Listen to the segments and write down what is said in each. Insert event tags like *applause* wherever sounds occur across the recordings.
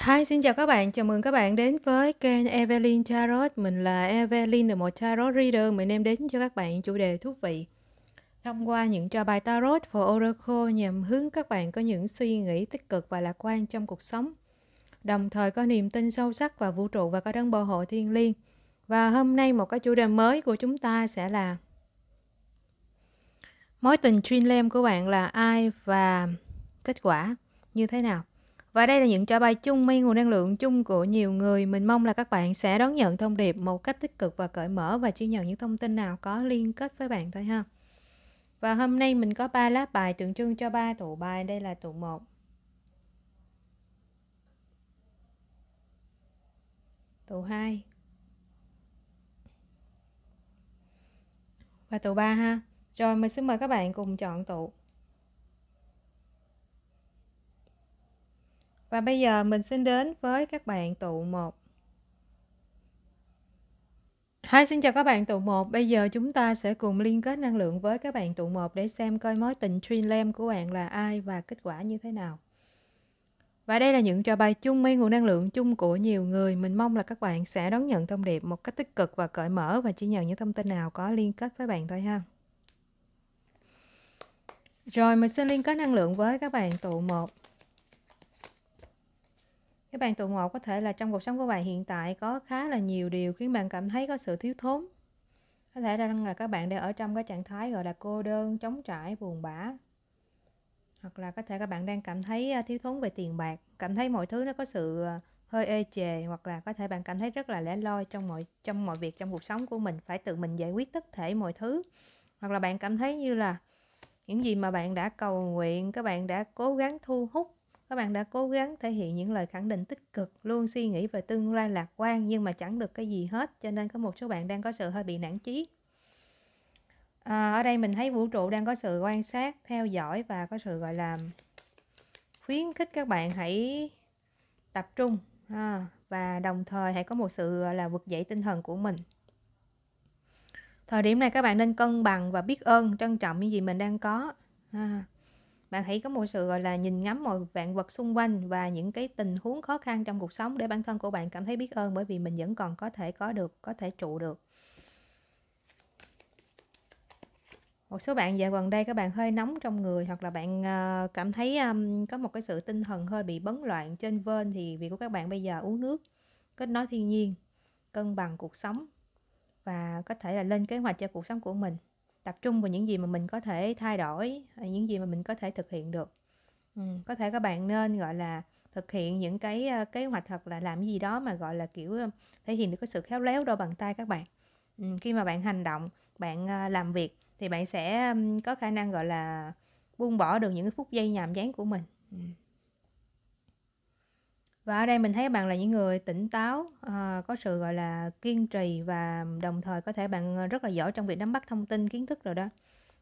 Hi, xin chào các bạn. Chào mừng các bạn đến với kênh Evelyn Tarot. Mình là Evelyn, là một tarot reader. Mình đem đến cho các bạn chủ đề thú vị. Thông qua những trò bài tarot và oracle nhằm hướng các bạn có những suy nghĩ tích cực và lạc quan trong cuộc sống. Đồng thời có niềm tin sâu sắc vào vũ trụ và có đấng bảo hộ thiên liêng. Và hôm nay một cái chủ đề mới của chúng ta sẽ là mối tình chuyên lem của bạn là ai và kết quả như thế nào? Và đây là những trả bài chung mi nguồn năng lượng chung của nhiều người. Mình mong là các bạn sẽ đón nhận thông điệp một cách tích cực và cởi mở và chỉ nhận những thông tin nào có liên kết với bạn thôi ha. Và hôm nay mình có 3 lá bài tượng trưng cho 3 tụ bài. Đây là tụ 1. Tụ 2. Và tụ 3 ha. Rồi mình xin mời các bạn cùng chọn tụ. Và bây giờ mình xin đến với các bạn tụ 1. Hi, xin chào các bạn tụ 1. Bây giờ chúng ta sẽ cùng liên kết năng lượng với các bạn tụ 1 để xem coi mối tình Twin Lam của bạn là ai và kết quả như thế nào. Và đây là những trò bài chung mấy nguồn năng lượng chung của nhiều người. Mình mong là các bạn sẽ đón nhận thông điệp một cách tích cực và cởi mở và chỉ nhận những thông tin nào có liên kết với bạn thôi ha. Rồi, mình xin liên kết năng lượng với các bạn tụ 1. Các bạn tụ ngộ có thể là trong cuộc sống của bạn hiện tại có khá là nhiều điều khiến bạn cảm thấy có sự thiếu thốn. Có thể rằng là các bạn đang ở trong cái trạng thái gọi là cô đơn, trống trải, buồn bã. Hoặc là có thể các bạn đang cảm thấy à, thiếu thốn về tiền bạc, cảm thấy mọi thứ nó có sự à, hơi ê chề hoặc là có thể bạn cảm thấy rất là lẻ loi trong mọi trong mọi việc trong cuộc sống của mình phải tự mình giải quyết tất thể mọi thứ hoặc là bạn cảm thấy như là những gì mà bạn đã cầu nguyện các bạn đã cố gắng thu hút các bạn đã cố gắng thể hiện những lời khẳng định tích cực luôn suy nghĩ về tương lai lạc quan nhưng mà chẳng được cái gì hết cho nên có một số bạn đang có sự hơi bị nản chí à, ở đây mình thấy vũ trụ đang có sự quan sát theo dõi và có sự gọi là khuyến khích các bạn hãy tập trung à, và đồng thời hãy có một sự là vực dậy tinh thần của mình thời điểm này các bạn nên cân bằng và biết ơn trân trọng những gì mình đang có à, bạn hãy có một sự gọi là nhìn ngắm mọi vạn vật xung quanh và những cái tình huống khó khăn trong cuộc sống để bản thân của bạn cảm thấy biết ơn bởi vì mình vẫn còn có thể có được có thể trụ được một số bạn dạo gần đây các bạn hơi nóng trong người hoặc là bạn ờ, cảm thấy có một cái sự tinh thần hơi bị bấn loạn trên vên thì việc của các bạn bây giờ uống nước kết nối thiên nhiên cân bằng cuộc sống và có thể là lên kế hoạch cho cuộc sống của mình tập trung vào những gì mà mình có thể thay đổi à, những gì mà mình có thể thực hiện được ừ, có thể các bạn nên gọi là thực hiện những cái uh, kế hoạch hoặc là làm gì đó mà gọi là kiểu à, thể hiện được cái sự khéo léo đôi bàn tay các bạn ừ, khi mà bạn hành động bạn uh, làm việc thì bạn sẽ um, có khả năng gọi là buông bỏ được những cái phút giây nhàm chán của mình ừ và ở đây mình thấy bạn là những người tỉnh táo à, có sự gọi là kiên trì và đồng thời có thể bạn ờ, rất là giỏi trong việc nắm bắt thông tin kiến thức rồi đó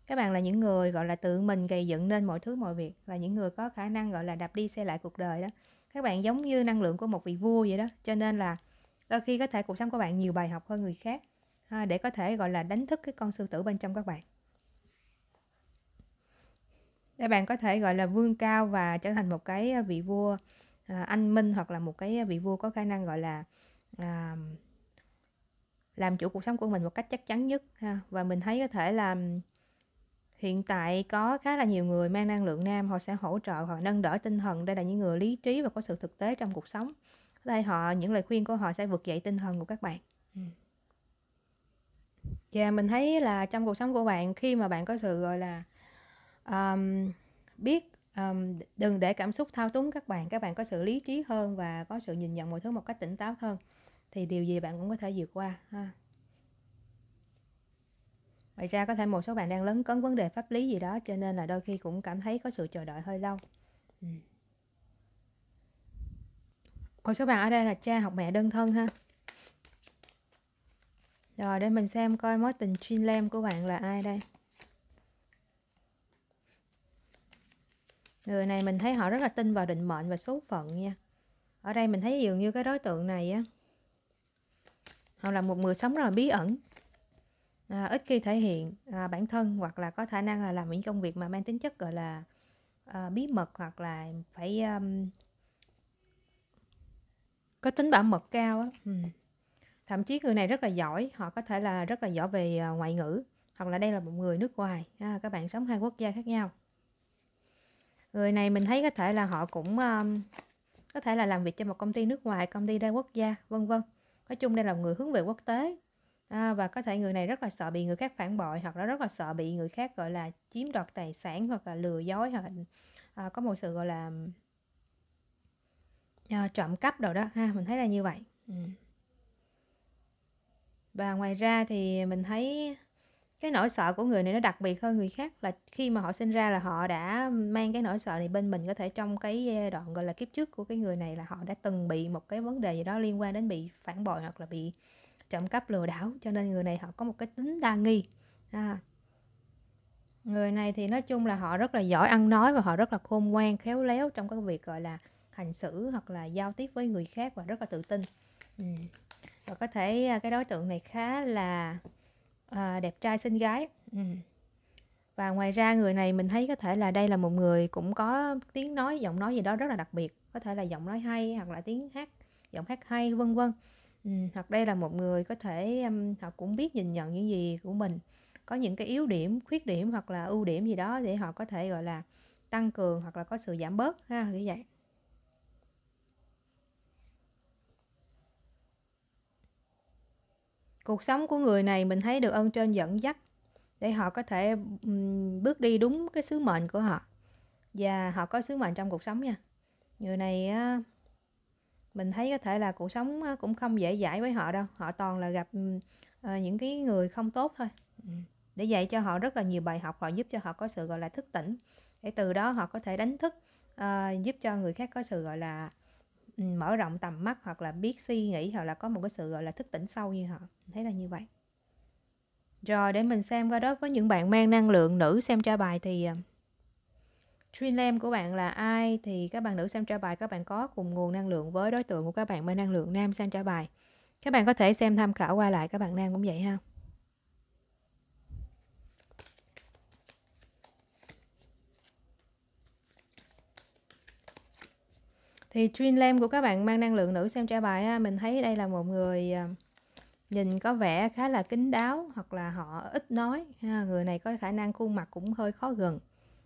các bạn là những người gọi là tự mình gây dựng nên mọi thứ mọi việc là những người có khả năng gọi là đạp đi xe lại cuộc đời đó các bạn giống như năng lượng của một vị vua vậy đó cho nên là đôi khi có thể cuộc sống của bạn nhiều bài học hơn người khác à, để có thể gọi là đánh thức cái con sư tử bên trong các bạn để bạn có thể gọi là vươn cao và trở thành một cái ờ, vị vua à, anh minh hoặc là một cái vị vua có khả năng gọi là à, làm chủ cuộc sống của mình một cách chắc chắn nhất ha. và mình thấy có thể là hiện tại có khá là nhiều người mang năng lượng nam họ sẽ hỗ trợ họ nâng đỡ tinh thần đây là những người lý trí và có sự thực tế trong cuộc sống đây họ những lời khuyên của họ sẽ vực dậy tinh thần của các bạn và dạ, mình thấy là trong cuộc sống của bạn khi mà bạn có sự gọi là um, biết um, đừng để cảm xúc thao túng các bạn các bạn có sự lý trí hơn và có sự nhìn nhận mọi thứ một cách tỉnh táo hơn thì điều gì bạn cũng có thể vượt qua ha ngoài ra có thể một số bạn đang lấn cấn vấn đề pháp lý gì đó cho nên là đôi khi cũng cảm thấy có sự chờ đợi hơi lâu một số bạn ở đây là cha hoặc mẹ đơn thân ha rồi để mình xem coi mối tình chuyên lem của bạn là ai đây người này mình thấy họ rất là tin vào định mệnh và số phận nha ở đây mình thấy dường như cái đối tượng này á họ là một người sống rất là bí ẩn à, ít khi thể hiện à, bản thân hoặc là có khả năng là làm những công việc mà mang tính chất gọi là à, bí mật hoặc là phải um, có tính bảo mật cao á ừ. thậm chí người này rất là giỏi họ có thể là rất là giỏi về à, ngoại ngữ hoặc là đây là một người nước ngoài à, các bạn sống hai quốc gia khác nhau người này mình thấy có thể là họ cũng um, có thể là làm việc cho một công ty nước ngoài công ty đa quốc gia vân vân nói chung đây là người hướng về quốc tế à, và có thể người này rất là sợ bị người khác phản bội hoặc là rất là sợ bị người khác gọi là chiếm đoạt tài sản hoặc là lừa dối hoặc là, à, có một sự gọi là à, trộm cắp đồ đó ha mình thấy là như vậy ừ. và ngoài ra thì mình thấy cái nỗi sợ của người này nó đặc biệt hơn người khác là khi mà họ sinh ra là họ đã mang cái nỗi sợ này bên mình có thể trong cái giai đoạn gọi là kiếp trước của cái người này là họ đã từng bị một cái vấn đề gì đó liên quan đến bị phản bội hoặc là bị trộm cắp lừa đảo cho nên người này họ có một cái tính đa nghi à. người này thì nói chung là họ rất là giỏi ăn nói và họ rất là khôn ngoan khéo léo trong cái việc gọi là hành xử hoặc là giao tiếp với người khác và rất là tự tin ừ. và có thể à, cái đối tượng này khá là à, đẹp trai xinh gái ừ. và ngoài ra người này mình thấy có thể là đây là một người cũng có tiếng nói giọng nói gì đó rất là đặc biệt có thể là giọng nói hay hoặc là tiếng hát giọng hát hay vân vân ừ. hoặc đây là một người có thể um, họ cũng biết nhìn nhận những gì của mình có những cái yếu điểm khuyết điểm hoặc là ưu điểm gì đó để họ có thể gọi là tăng cường hoặc là có sự giảm bớt ha như vậy cuộc sống của người này mình thấy được ơn trên dẫn dắt để họ có thể bước đi đúng cái sứ mệnh của họ và họ có sứ mệnh trong cuộc sống nha người này mình thấy có thể là cuộc sống cũng không dễ dãi với họ đâu họ toàn là gặp ờ, những cái người không tốt thôi để dạy cho họ rất là nhiều bài học họ giúp cho họ có sự gọi là thức tỉnh để từ đó họ có thể đánh thức ờ, giúp cho người khác có sự gọi là mở rộng tầm mắt hoặc là biết suy nghĩ hoặc là có một cái sự gọi là thức tỉnh sâu như họ thấy là như vậy rồi để mình xem qua đó có những bạn mang năng lượng nữ xem tra bài thì à, twin Lam của bạn là ai thì các bạn nữ xem tra bài các bạn có cùng nguồn năng lượng với đối tượng của các bạn mang năng lượng nam xem tra bài. Các bạn có thể xem tham khảo qua lại các bạn nam cũng vậy ha. thì twin Lam của các bạn mang năng lượng nữ xem trả bài ha. mình thấy đây là một người à, nhìn có vẻ khá là kín đáo hoặc là họ ít nói ha. người này có khả năng khuôn mặt cũng hơi khó gần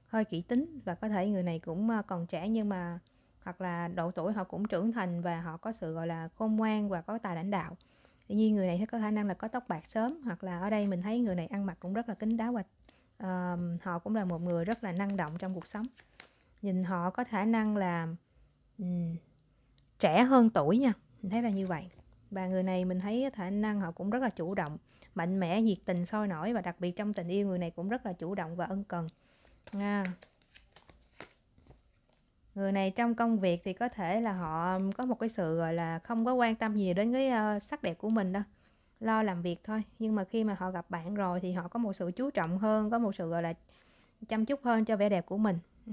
hơi kỹ tính và có thể người này cũng à, còn trẻ nhưng mà hoặc là độ tuổi họ cũng trưởng thành và họ có sự gọi là khôn ngoan và có tài lãnh đạo tuy nhiên người này có khả năng là có tóc bạc sớm hoặc là ở đây mình thấy người này ăn mặc cũng rất là kín đáo và uh, họ cũng là một người rất là năng động trong cuộc sống nhìn họ có khả năng là Ừ. trẻ hơn tuổi nha mình thấy là như vậy và người này mình thấy khả năng họ cũng rất là chủ động mạnh mẽ nhiệt tình sôi nổi và đặc biệt trong tình yêu người này cũng rất là chủ động và ân cần à. người này trong công việc thì có thể là họ có một cái sự gọi là không có quan tâm gì đến cái uh, sắc đẹp của mình đâu lo làm việc thôi nhưng mà khi mà họ gặp bạn rồi thì họ có một sự chú trọng hơn có một sự gọi là chăm chút hơn cho vẻ đẹp của mình ừ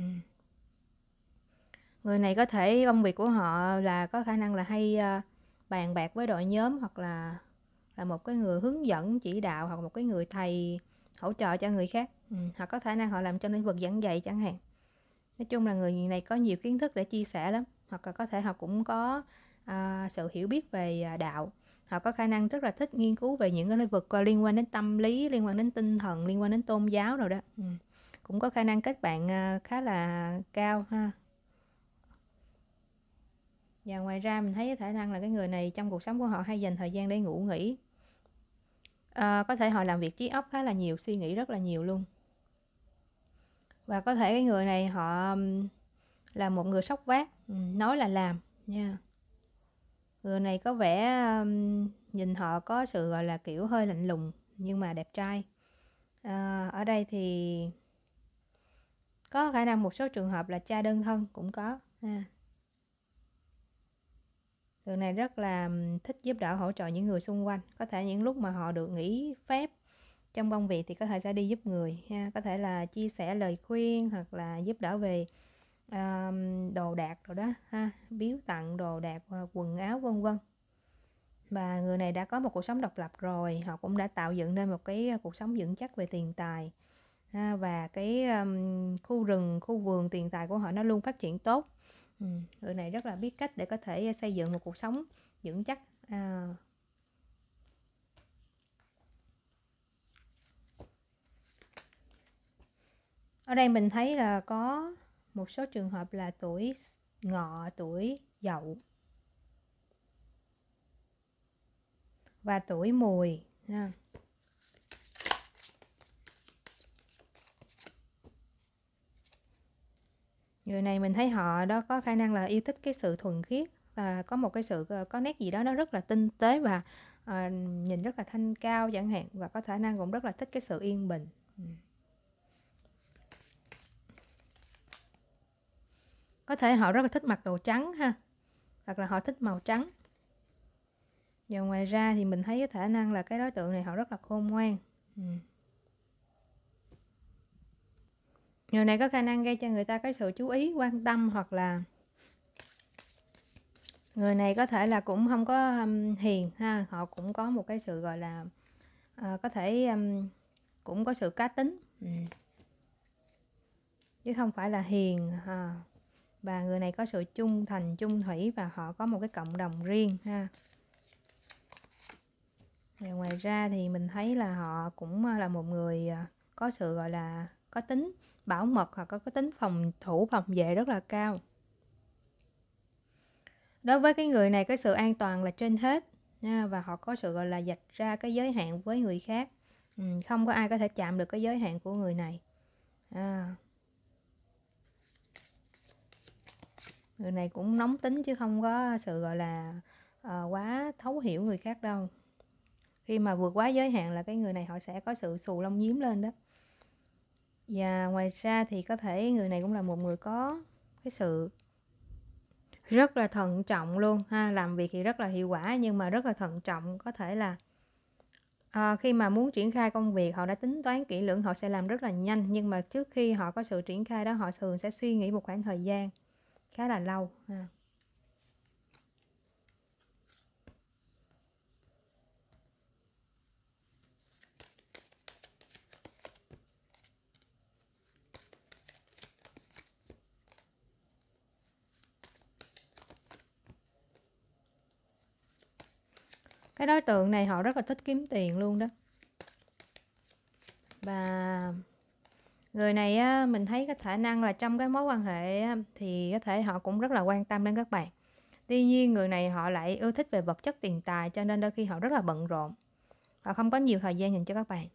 người này có thể công việc của họ là có khả năng là hay ờ, bàn bạc với đội nhóm hoặc là là một cái người hướng dẫn chỉ đạo hoặc một cái người thầy hỗ trợ cho người khác ừ, hoặc có khả năng họ làm trong lĩnh vực giảng dạy chẳng hạn nói chung là người này có nhiều kiến thức để chia sẻ lắm hoặc là có thể họ cũng có à, sự hiểu biết về ờ, đạo họ có khả năng rất là thích nghiên cứu về những cái lĩnh vực liên quan đến tâm lý liên quan đến tinh thần liên quan đến tôn giáo rồi đó ừ. cũng có khả năng kết bạn khá là cao ha và ngoài ra mình thấy khả năng là cái người này trong cuộc sống của họ hay dành thời gian để ngủ nghỉ à, có thể họ làm việc trí óc khá là nhiều suy nghĩ rất là nhiều luôn và có thể cái người này họ là một người sốc vác nói là làm nha người này có vẻ nhìn họ có sự gọi là kiểu hơi lạnh lùng nhưng mà đẹp trai à, ở đây thì có khả năng một số trường hợp là cha đơn thân cũng có ha người này rất là thích giúp đỡ hỗ trợ những người xung quanh. Có thể những lúc mà họ được nghỉ phép trong công việc thì có thể sẽ đi giúp người ha. Có thể là chia sẻ lời khuyên hoặc là giúp đỡ về uh, đồ đạc rồi đó ha, biếu tặng đồ đạc ờ, quần áo vân vân. Và người này đã có một cuộc sống độc lập rồi, họ cũng đã tạo dựng nên một cái ờ, cuộc sống vững chắc về tiền tài. Ha, và cái um, khu rừng, khu vườn tiền tài của họ nó luôn phát triển tốt ừ, người này rất là biết cách để có thể xây dựng một cuộc sống vững chắc à, ở đây mình thấy là có một số trường hợp là tuổi ngọ tuổi dậu và tuổi mùi ha. người này mình thấy họ đó có khả năng là yêu thích cái sự thuần khiết và có một cái sự ờ, có nét gì đó nó rất là tinh tế và à, nhìn rất là thanh cao chẳng hạn và có khả năng cũng rất là thích cái sự yên bình ừ. có thể họ rất là thích mặc đồ trắng ha hoặc là họ thích màu trắng và ngoài ra thì mình thấy cái khả năng là cái đối tượng này họ rất là khôn ngoan ừ. người này có khả năng gây cho người ta cái sự chú ý quan tâm hoặc là người này có thể là cũng không có um, hiền ha họ cũng có một cái sự gọi là uh, có thể um, cũng có sự cá tính ừ. chứ không phải là hiền ha và người này có sự trung thành trung thủy và họ có một cái cộng đồng riêng ha và ngoài ra thì mình thấy là họ cũng ờ, là một người ờ, có sự gọi là có tính bảo mật hoặc có cái tính phòng thủ phòng vệ rất là cao đối với cái người này cái sự an toàn là trên hết nha, và họ có sự gọi là dạch ra cái giới hạn với người khác ừ, không có ai có thể chạm được cái giới hạn của người này à. người này cũng nóng tính chứ không có sự gọi là à, quá thấu hiểu người khác đâu khi mà vượt quá giới hạn là cái người này họ sẽ có sự xù lông nhiếm lên đó và dạ, ngoài ra thì có thể người này cũng là một người có cái sự rất là thận trọng luôn ha làm việc thì rất là hiệu quả nhưng mà rất là thận trọng có thể là à, khi mà muốn triển khai công việc họ đã tính toán kỹ lưỡng họ sẽ làm rất là nhanh nhưng mà trước khi họ có sự triển khai đó họ thường sẽ suy nghĩ một khoảng thời gian khá là lâu ha. cái đối tượng này họ rất là thích kiếm tiền luôn đó và người này á, mình thấy có khả năng là trong cái mối quan hệ thì có thể họ cũng rất là quan tâm đến các bạn tuy nhiên người này họ lại ưa thích về vật chất tiền tài cho nên đôi khi họ rất là bận rộn họ không có nhiều thời gian dành cho các bạn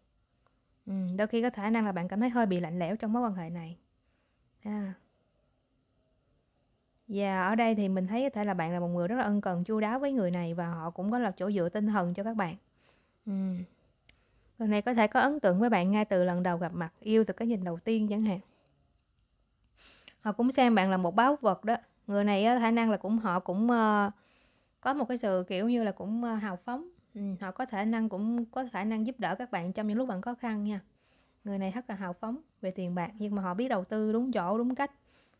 ừ, đôi khi có khả năng là bạn cảm thấy hơi bị lạnh lẽo trong mối quan hệ này à. Và ở đây thì mình thấy có thể là bạn là một người rất là ân cần chu đáo với người này và họ cũng có là chỗ dựa tinh thần cho các bạn. Ừm. Người này có thể có ấn tượng với bạn ngay từ lần đầu gặp mặt, yêu từ cái nhìn đầu tiên chẳng hạn. Họ cũng xem bạn là một báu vật đó. Người này á, khả năng là cũng họ cũng uh, có một cái sự kiểu như là cũng uh, hào phóng. Ừ, họ có thể năng cũng có khả năng giúp đỡ các bạn trong những lúc bạn khó khăn nha. Người này rất là hào phóng về tiền bạc nhưng mà họ biết đầu tư đúng chỗ, đúng cách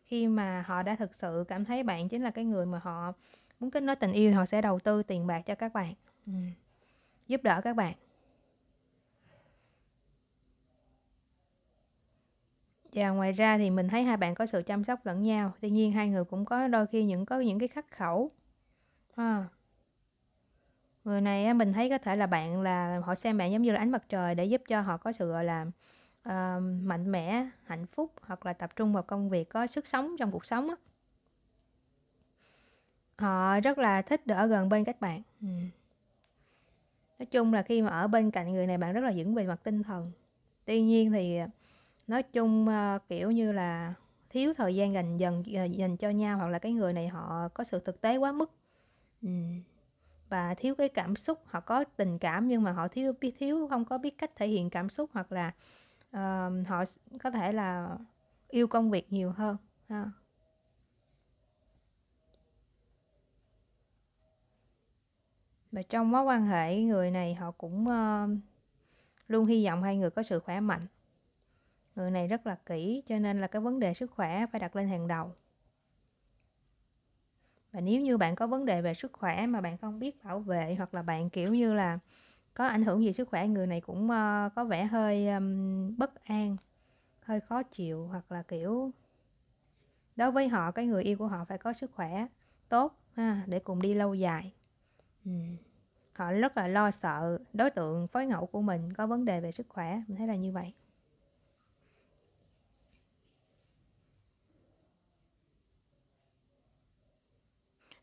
khi mà họ đã thực sự cảm thấy bạn chính là cái người mà họ muốn kết nối tình yêu họ sẽ đầu tư tiền bạc cho các bạn ừ. giúp đỡ các bạn và ngoài ra thì mình thấy hai bạn có sự chăm sóc lẫn nhau tuy nhiên hai người cũng có đôi khi những có những cái khắc khẩu à. người này mình thấy có thể là bạn là họ xem bạn giống như là ánh mặt trời để giúp cho họ có sự gọi là uh, mạnh mẽ hạnh phúc hoặc là tập trung vào công việc có sức sống trong cuộc sống á họ rất là thích được ở gần bên các bạn ừ. nói chung là khi mà ở bên cạnh người này bạn rất là vững về mặt tinh thần tuy nhiên thì nói chung uh, kiểu như là thiếu thời gian dành dần ờ, dành cho nhau hoặc là cái người này họ có sự thực tế quá mức ừ. và thiếu cái cảm xúc họ có tình cảm nhưng mà họ thiếu biết thiếu không có biết cách thể hiện cảm xúc hoặc là uh, họ có thể là yêu công việc nhiều hơn ha. và trong mối quan hệ người này họ cũng uh, luôn hy vọng hai người có sự khỏe mạnh người này rất là kỹ cho nên là cái vấn đề sức khỏe phải đặt lên hàng đầu và nếu như bạn có vấn đề về sức khỏe mà bạn không biết bảo vệ hoặc là bạn kiểu như là có ảnh hưởng gì sức khỏe người này cũng uh, có vẻ hơi um, bất an hơi khó chịu hoặc là kiểu đối với họ cái người yêu của họ phải có sức khỏe tốt ha, để cùng đi lâu dài ừ. họ rất là lo sợ đối tượng phối ngẫu của mình có vấn đề về sức khỏe mình thấy là như vậy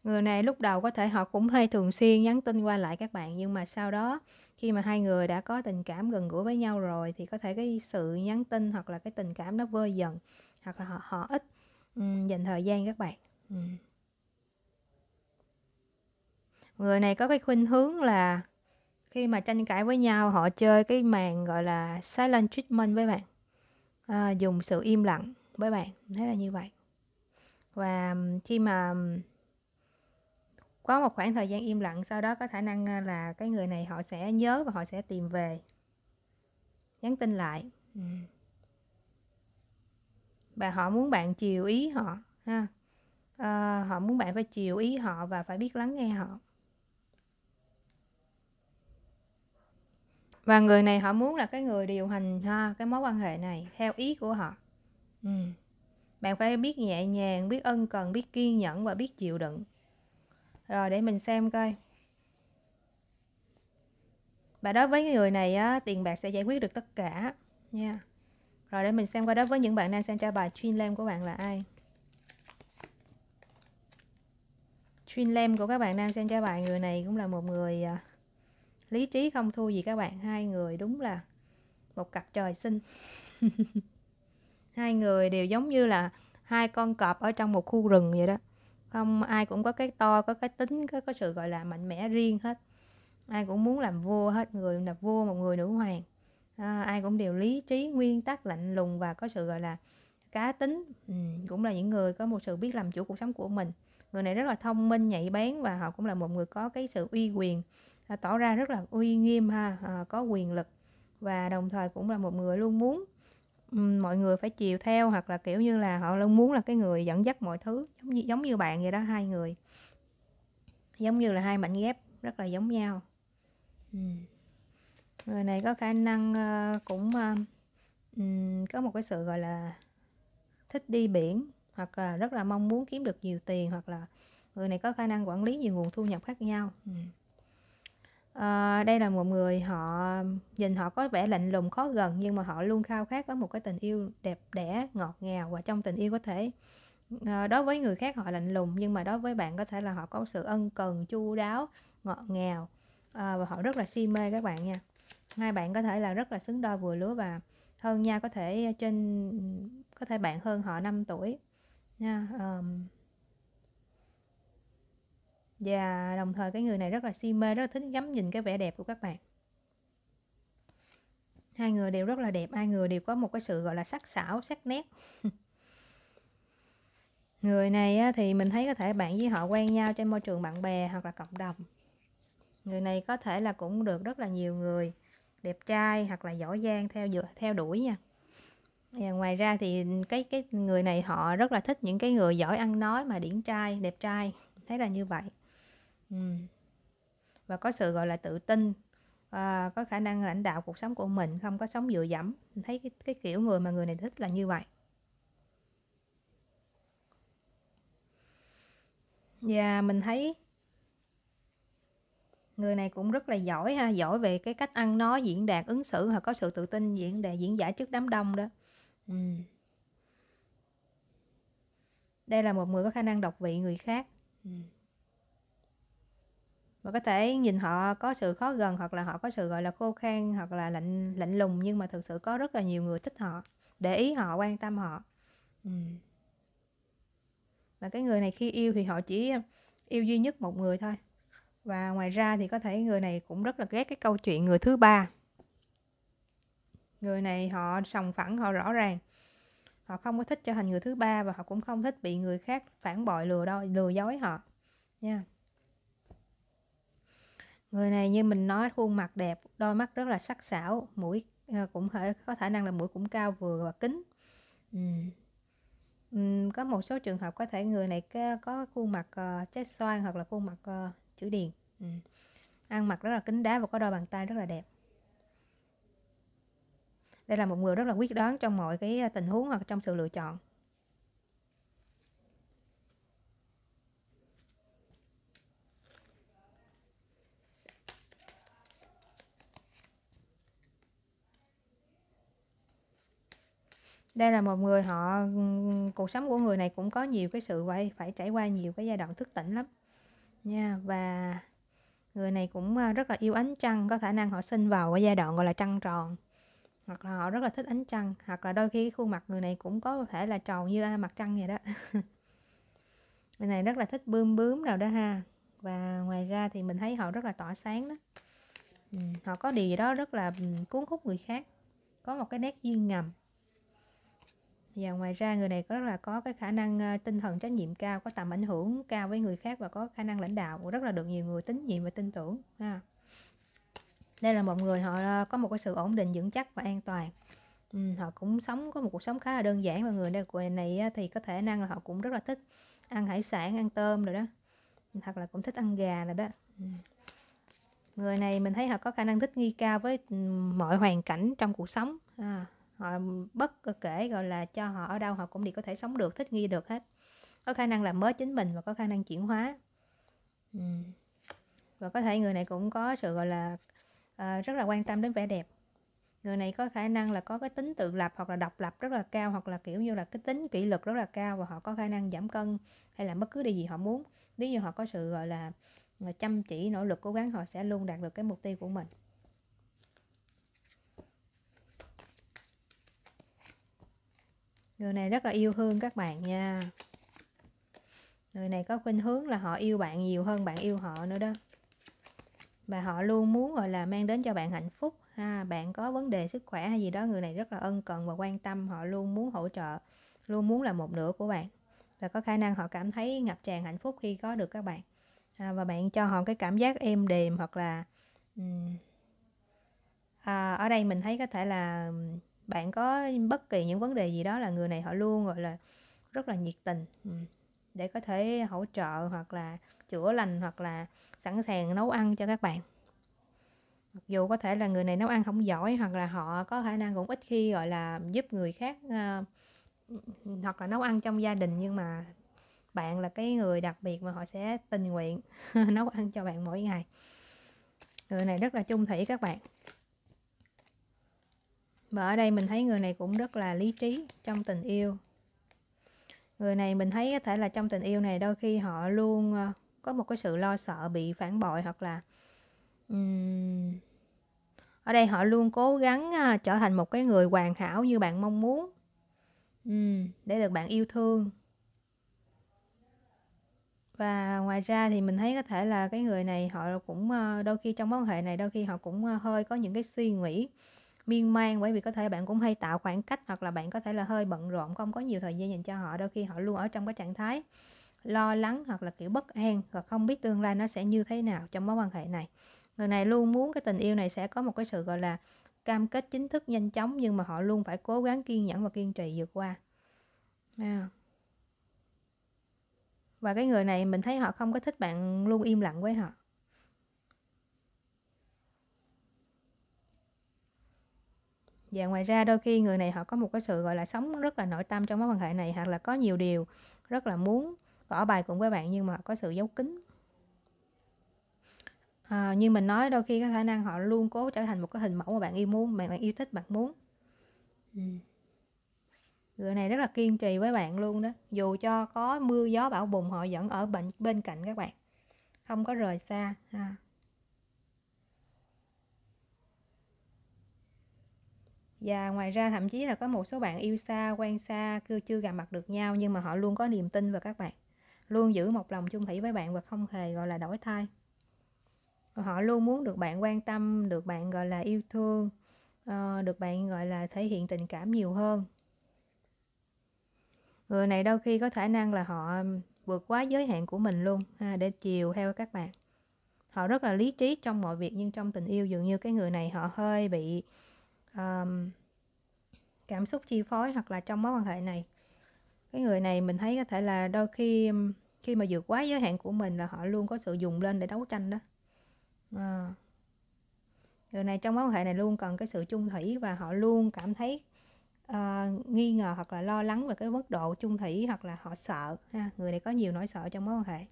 người này lúc đầu có thể họ cũng hơi thường xuyên nhắn tin qua lại các bạn nhưng mà sau đó khi mà hai người đã có tình cảm gần gũi với nhau rồi thì có thể cái sự nhắn tin hoặc là cái tình cảm nó vơi dần hoặc là họ họ ít um, dành thời gian các bạn um. người này có cái khuynh hướng là khi mà tranh cãi với nhau họ chơi cái màn gọi là silent treatment với bạn à, dùng sự im lặng với bạn thế là như vậy và khi mà có một khoảng thời gian im lặng sau đó có khả năng ờ, là cái người này họ sẽ nhớ và họ sẽ tìm về nhắn tin lại và họ muốn bạn chiều ý họ ha à, họ muốn bạn phải chiều ý họ và phải biết lắng nghe họ và người này họ muốn là cái người điều hành ha cái mối quan hệ này theo ý của họ ừ. bạn phải biết nhẹ nhàng biết ân cần biết kiên nhẫn và biết chịu đựng rồi để mình xem coi và đối với người này á, tiền bạc sẽ giải quyết được tất cả nha rồi để mình xem coi đối với những bạn nam xem trao bài chuyên lam của bạn là ai chuyên lam của các bạn nam xem trao bài người này cũng là một người à, lý trí không thua gì các bạn hai người đúng là một cặp trời sinh *laughs* hai người đều giống như là hai con cọp ở trong một khu rừng vậy đó không ai cũng có cái to có cái tính có có sự gọi là mạnh mẽ riêng hết ai cũng muốn làm vua hết người là vua một người nữ hoàng à, ai cũng đều lý trí nguyên tắc lạnh lùng và có sự gọi là cá tính ừ, cũng là những người có một sự biết làm chủ cuộc sống của mình người này rất là thông minh nhạy bén và họ cũng là một người có cái sự uy quyền à, tỏ ra rất là uy nghiêm ha à, có quyền lực và đồng thời cũng là một người luôn muốn mọi người phải chiều theo hoặc là kiểu như là họ luôn muốn là cái người dẫn dắt mọi thứ giống như giống như bạn vậy đó hai người giống như là hai mảnh ghép rất là giống nhau người này có khả năng ờ, cũng ờ, có một cái sự gọi là thích đi biển hoặc là rất là mong muốn kiếm được nhiều tiền hoặc là người này có khả năng quản lý nhiều nguồn thu nhập khác nhau ừ. À, đây là một người họ nhìn họ có vẻ lạnh lùng khó gần nhưng mà họ luôn khao khát có một cái tình yêu đẹp đẽ ngọt ngào và trong tình yêu có thể à, đối với người khác họ lạnh lùng nhưng mà đối với bạn có thể là họ có sự ân cần chu đáo ngọt ngào à, và họ rất là si mê các bạn nha hai bạn có thể là rất là xứng đôi vừa lứa và hơn nha có thể trên có thể bạn hơn họ 5 tuổi nha um, và đồng thời cái người này rất là si mê rất là thích ngắm nhìn cái vẻ đẹp của các bạn hai người đều rất là đẹp hai người đều có một cái sự gọi là sắc sảo sắc nét *laughs* người này thì mình thấy có thể bạn với họ quen nhau trên môi trường bạn bè hoặc là cộng đồng người này có thể là cũng được rất là nhiều người đẹp trai hoặc là giỏi giang theo theo đuổi nha và ngoài ra thì cái cái người này họ rất là thích những cái người giỏi ăn nói mà điển trai đẹp trai thấy là như vậy Ừ. và có sự gọi là tự tin à, có khả năng lãnh đạo cuộc sống của mình không có sống dựa dẫm thấy cái, cái kiểu người mà người này thích là như vậy và mình thấy người này cũng rất là giỏi ha giỏi về cái cách ăn nói diễn đạt ứng xử hoặc có sự tự tin diễn đạt diễn giải trước đám đông đó ừ. đây là một người có khả năng đọc vị người khác ừ và có thể nhìn họ có sự khó gần hoặc là họ có sự gọi là khô khan hoặc là lạnh lạnh lùng nhưng mà thực sự có rất là nhiều người thích họ để ý họ quan tâm họ và cái người này khi yêu thì họ chỉ yêu duy nhất một người thôi và ngoài ra thì có thể người này cũng rất là ghét cái câu chuyện người thứ ba người này họ sòng phẳng họ rõ ràng họ không có thích trở thành người thứ ba và họ cũng không thích bị người khác phản bội lừa đôi lừa dối họ nha yeah. Người này như mình nói khuôn mặt đẹp, đôi mắt rất là sắc sảo, mũi ờ, cũng có khả năng là mũi cũng cao vừa và kính. Ừ. Ừ, có một số trường hợp có thể người này có khuôn mặt uh, trái xoan hoặc là khuôn mặt uh, chữ điền. Ừ. Ăn mặc rất là kính đáo và có đôi bàn tay rất là đẹp. Đây là một người rất là quyết đoán trong mọi cái tình huống hoặc trong sự lựa chọn. đây là một người họ cuộc sống của người này cũng có nhiều cái sự phải phải trải qua nhiều cái giai đoạn thức tỉnh lắm nha và người này cũng à, rất là yêu ánh trăng có khả năng họ sinh vào cái giai đoạn gọi là trăng tròn hoặc là họ rất là thích ánh trăng hoặc là đôi khi cái khuôn mặt người này cũng có thể là tròn như à, mặt trăng vậy đó *laughs* người này rất là thích bươm bướm nào đó ha và ngoài ra thì mình thấy họ rất là tỏa sáng đó họ có điều gì đó rất là cuốn hút người khác có một cái nét duyên ngầm và dạ, ngoài ra người này có rất là có cái khả năng ờ, tinh thần trách nhiệm cao có tầm ảnh hưởng cao với người khác và có khả năng lãnh đạo rất là được nhiều người tín nhiệm và tin tưởng ha đây là một người họ ờ, có một cái sự ổn định vững chắc và an toàn ừ, họ cũng sống có một cuộc sống khá là đơn giản và người đây người này thì có thể năng là họ cũng rất là thích ăn hải sản ăn tôm rồi đó hoặc là cũng thích ăn gà rồi đó ừ. người này mình thấy họ có khả năng thích nghi cao với mọi hoàn cảnh trong cuộc sống à, họ bất kể gọi là cho họ ở đâu họ cũng đều có thể sống được thích nghi được hết có khả năng làm mới chính mình và có khả năng chuyển hóa và có thể người này cũng có sự gọi là uh, rất là quan tâm đến vẻ đẹp người này có khả năng là có cái tính tự lập hoặc là độc lập rất là cao hoặc là kiểu như là cái tính kỷ luật rất là cao và họ có khả năng giảm cân hay là bất cứ điều gì họ muốn nếu như họ có sự gọi là chăm chỉ nỗ lực cố gắng họ sẽ luôn đạt được cái mục tiêu của mình người này rất là yêu thương các bạn nha người này có khuynh hướng là họ yêu bạn nhiều hơn bạn yêu họ nữa đó và họ luôn muốn gọi là mang đến cho bạn hạnh phúc ha bạn có vấn đề sức khỏe hay gì đó người này rất là ân cần và quan tâm họ luôn muốn hỗ trợ luôn muốn là một nửa của bạn và có khả năng họ cảm thấy ngập tràn hạnh phúc khi có được các bạn à, và bạn cho họ cái cảm giác êm đềm hoặc là um, à, ở đây mình thấy có thể là bạn có bất kỳ những vấn đề gì đó là người này họ luôn gọi là rất là nhiệt tình ừ, để có thể hỗ trợ hoặc là chữa lành hoặc là sẵn sàng nấu ăn cho các bạn mặc dù có thể là người này nấu ăn không giỏi hoặc là họ có khả năng cũng ít khi gọi là giúp người khác uh, hoặc là nấu ăn trong gia đình nhưng mà bạn là cái người đặc biệt mà họ sẽ tình nguyện *laughs* nấu ăn cho bạn mỗi ngày người này rất là chung thủy các bạn và ở đây mình thấy người này cũng rất là lý trí trong tình yêu người này mình thấy có thể là trong tình yêu này đôi khi họ luôn ờ, có một cái sự lo sợ bị phản bội hoặc là um, ở đây họ luôn cố gắng ờ, trở thành một cái người hoàn hảo như bạn mong muốn um, để được bạn yêu thương và ngoài ra thì mình thấy có thể là cái người này họ cũng ờ, đôi khi trong mối quan hệ này đôi khi họ cũng hơi có những cái suy nghĩ miên man bởi vì có thể bạn cũng hay tạo khoảng cách hoặc là bạn có thể là hơi bận rộn không có nhiều thời gian dành cho họ đôi khi họ luôn ở trong cái trạng thái lo lắng hoặc là kiểu bất an và không biết tương lai nó sẽ như thế nào trong mối quan hệ này người này luôn muốn cái tình yêu này sẽ có một cái sự gọi là cam kết chính thức nhanh chóng nhưng mà họ luôn phải cố gắng kiên nhẫn và kiên trì vượt qua à. và cái người này mình thấy họ không có thích bạn luôn im lặng với họ và dạ, ngoài ra đôi khi người này họ có một cái sự gọi là sống rất là nội tâm trong mối quan hệ này hoặc là có nhiều điều rất là muốn tỏ bài cùng với bạn nhưng mà có sự giấu kín à, như mình nói đôi khi có khả năng họ luôn cố trở thành một cái hình mẫu mà bạn yêu muốn bạn bạn yêu thích bạn muốn người này rất là kiên trì với bạn luôn đó dù cho có mưa gió bão bùng họ vẫn ở bên cạnh các bạn không có rời xa ha. và dạ, ngoài ra thậm chí là có một số bạn yêu xa quen xa cứ chưa gặp mặt được nhau nhưng mà họ luôn có niềm tin vào các bạn luôn giữ một lòng chung thủy với bạn và không hề gọi là đổi thay họ luôn muốn được bạn quan tâm được bạn gọi là yêu thương ờ, được bạn gọi là thể hiện tình cảm nhiều hơn người này đôi khi có khả năng là họ vượt quá giới hạn của mình luôn ha, để chiều theo các bạn họ rất là lý trí trong mọi việc nhưng trong tình yêu dường như cái người này họ hơi bị um, cảm xúc chi phối hoặc là trong mối quan hệ này cái người này mình thấy có thể là đôi khi khi mà vượt quá giới hạn của mình là họ luôn có sự dùng lên để đấu tranh đó à. người này trong mối quan hệ này luôn cần cái sự chung thủy và họ luôn cảm thấy uh, nghi ngờ hoặc là lo lắng về cái mức độ chung thủy hoặc là họ sợ ha. người này có nhiều nỗi sợ trong mối quan hệ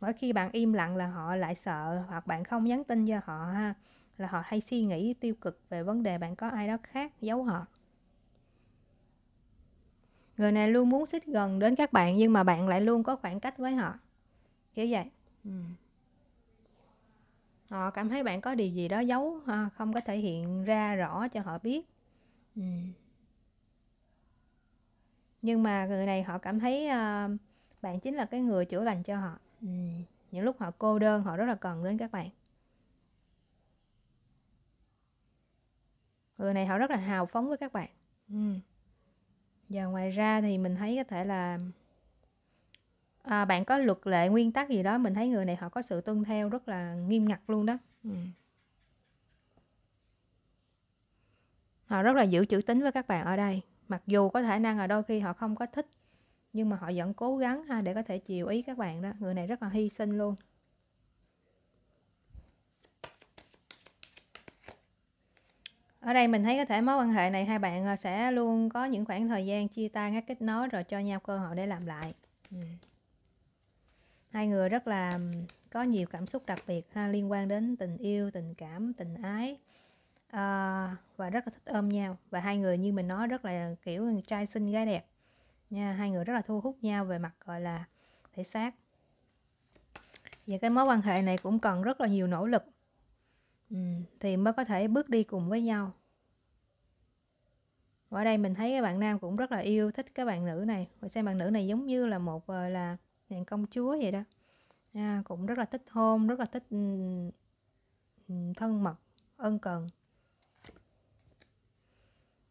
mỗi khi bạn im lặng là họ lại sợ hoặc bạn không nhắn tin cho họ ha là họ hay suy nghĩ tiêu cực về vấn đề bạn có ai đó khác giấu họ người này luôn muốn xích gần đến các bạn nhưng mà bạn lại luôn có khoảng cách với họ kiểu vậy ừ. họ cảm thấy bạn có điều gì đó giấu không có thể hiện ra rõ cho họ biết ừ. nhưng mà người này họ cảm thấy ờ, bạn chính là cái người chữa lành cho họ ừ. những lúc họ cô đơn họ rất là cần đến các bạn người này họ rất là hào phóng với các bạn ừ. và ngoài ra thì mình thấy có thể là à, bạn có luật lệ nguyên tắc gì đó mình thấy người này họ có sự tuân theo rất là nghiêm ngặt luôn đó ừ. họ rất là giữ chữ tín với các bạn ở đây mặc dù có khả năng là đôi khi họ không có thích nhưng mà họ vẫn cố gắng ha à, để có thể chiều ý các bạn đó người này rất là hy sinh luôn ở đây mình thấy có thể mối quan hệ này hai bạn à, sẽ luôn có những khoảng thời gian chia tay ngắt kết nối rồi cho nhau cơ hội để làm lại ừ. hai người rất là có nhiều cảm xúc đặc biệt ha, liên quan đến tình yêu tình cảm tình ái à, và rất là thích ôm nhau và hai người như mình nói rất là kiểu trai xinh gái đẹp nha hai người rất là thu hút nhau về mặt gọi là thể xác và cái mối quan hệ này cũng cần rất là nhiều nỗ lực Ừ, thì mới có thể bước đi cùng với nhau ở đây mình thấy các bạn nam cũng rất là yêu thích cái bạn nữ này mình xem bạn nữ này giống như là một ờ, là nàng công chúa vậy đó à, cũng rất là thích hôn rất là thích ừ, ừ, thân mật ân cần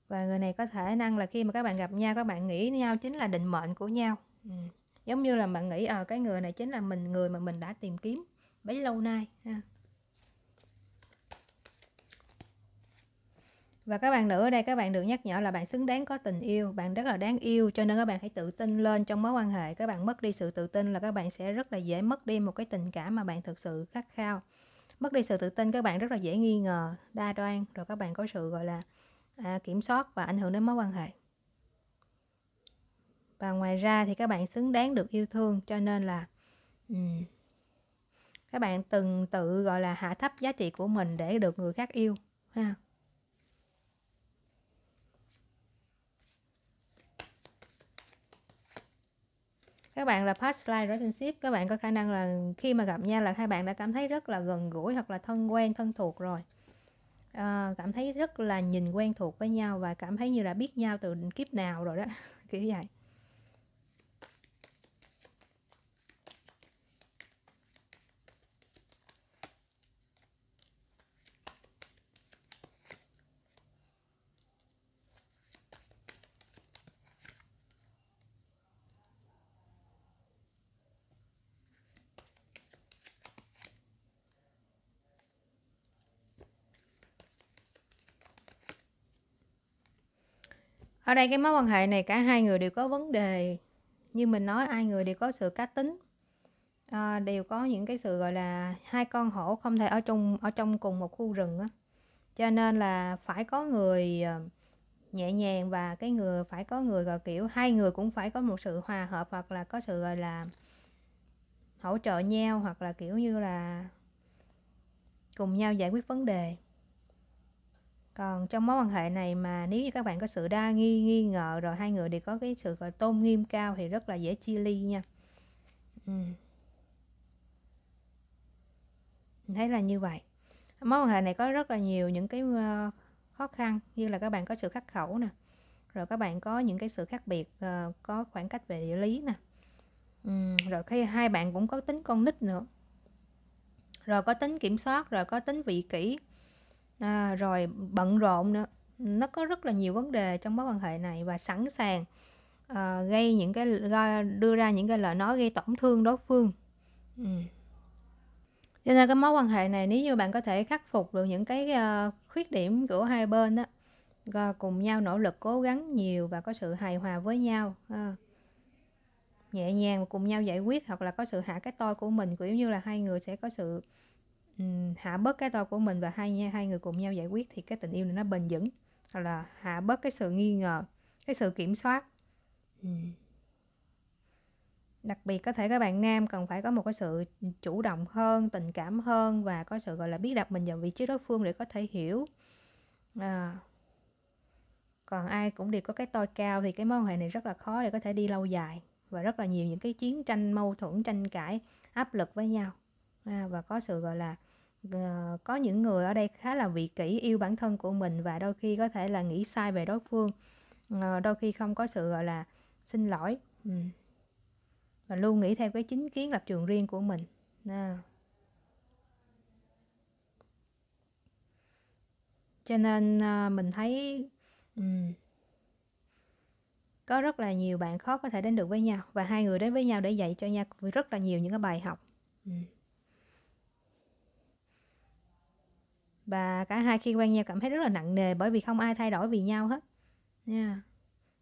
và người này có thể năng là khi mà các bạn gặp nhau các bạn nghĩ nhau chính là định mệnh của nhau ừ. giống như là bạn nghĩ ở ờ, à, cái người này chính là mình người mà mình đã tìm kiếm bấy lâu nay ha. và các bạn nữ ở đây các bạn được nhắc nhở là bạn xứng đáng có tình yêu bạn rất là đáng yêu cho nên các bạn hãy tự tin lên trong mối quan hệ các bạn mất đi sự tự tin là các bạn sẽ rất là dễ mất đi một cái tình cảm mà bạn thực sự khát khao mất đi sự tự tin các bạn rất là dễ nghi ngờ đa đoan rồi các bạn có sự gọi là à, kiểm soát và ảnh hưởng đến mối quan hệ và ngoài ra thì các bạn xứng đáng được yêu thương cho nên là um, các bạn từng tự gọi là hạ thấp giá trị của mình để được người khác yêu ha các bạn là past life relationship các bạn có khả năng là khi mà gặp nhau là hai bạn đã cảm thấy rất là gần gũi hoặc là thân quen thân thuộc rồi à, cảm thấy rất là nhìn quen thuộc với nhau và cảm thấy như là biết nhau từ kiếp nào rồi đó *laughs* kiểu vậy ở đây cái mối quan hệ này cả hai người đều có vấn đề như mình nói ai người đều có sự cá tính à, đều có những cái sự gọi là hai con hổ không thể ở chung ở trong cùng một khu rừng á cho nên là phải có người ờ, nhẹ nhàng và cái người phải có người gọi kiểu hai người cũng phải có một sự hòa hợp hoặc là có sự gọi là hỗ trợ nhau hoặc là kiểu như là cùng nhau giải quyết vấn đề còn trong mối quan hệ này mà nếu như các bạn có sự đa nghi nghi ngờ rồi hai người đều có cái sự gọi tôn nghiêm cao thì rất là dễ chia ly nha ừ. Mình thấy là như vậy mối quan hệ này có rất là nhiều những cái ờ, khó khăn như là các bạn có sự khắc khẩu nè rồi các bạn có những cái sự khác biệt ờ, có khoảng cách về địa lý nè ừ. rồi khi hai bạn cũng có tính con nít nữa rồi có tính kiểm soát rồi có tính vị kỷ à, rồi bận rộn nữa nó có rất là nhiều vấn đề trong mối quan hệ này và sẵn sàng uh, gây những cái đưa ra những cái lời nói gây tổn thương đối phương ừ. cho nên cái mối quan hệ này nếu như bạn có thể khắc phục được những cái uh, khuyết điểm của hai bên đó và cùng nhau nỗ lực cố gắng nhiều và có sự hài hòa với nhau à. nhẹ nhàng cùng nhau giải quyết hoặc là có sự hạ cái tôi của mình kiểu như là hai người sẽ có sự Ừ, hạ bớt cái tôi của mình và hai hai người cùng nhau giải quyết thì cái tình yêu này nó bền vững hoặc là hạ bớt cái sự nghi ngờ cái sự kiểm soát ừ. đặc biệt có thể các bạn nam cần phải có một cái sự chủ động hơn tình cảm hơn và có sự gọi là biết đặt mình vào vị trí đối phương để có thể hiểu à. còn ai cũng đều có cái tôi cao thì cái mối quan hệ này rất là khó để có thể đi lâu dài và rất là nhiều những cái chiến tranh mâu thuẫn tranh cãi áp lực với nhau à, và có sự gọi là ờ, có những người ở đây khá là vị kỷ yêu bản thân của mình và đôi khi có thể là nghĩ sai về đối phương uh, đôi khi không có sự gọi là xin lỗi ừ. và luôn nghĩ theo cái chính kiến lập trường riêng của mình à. cho nên uh, mình thấy um, có rất là nhiều bạn khó có thể đến được với nhau và hai người đến với nhau để dạy cho nhau rất là nhiều những cái bài học um. và cả hai khi quen nhau cảm thấy rất là nặng nề bởi vì không ai thay đổi vì nhau hết yeah.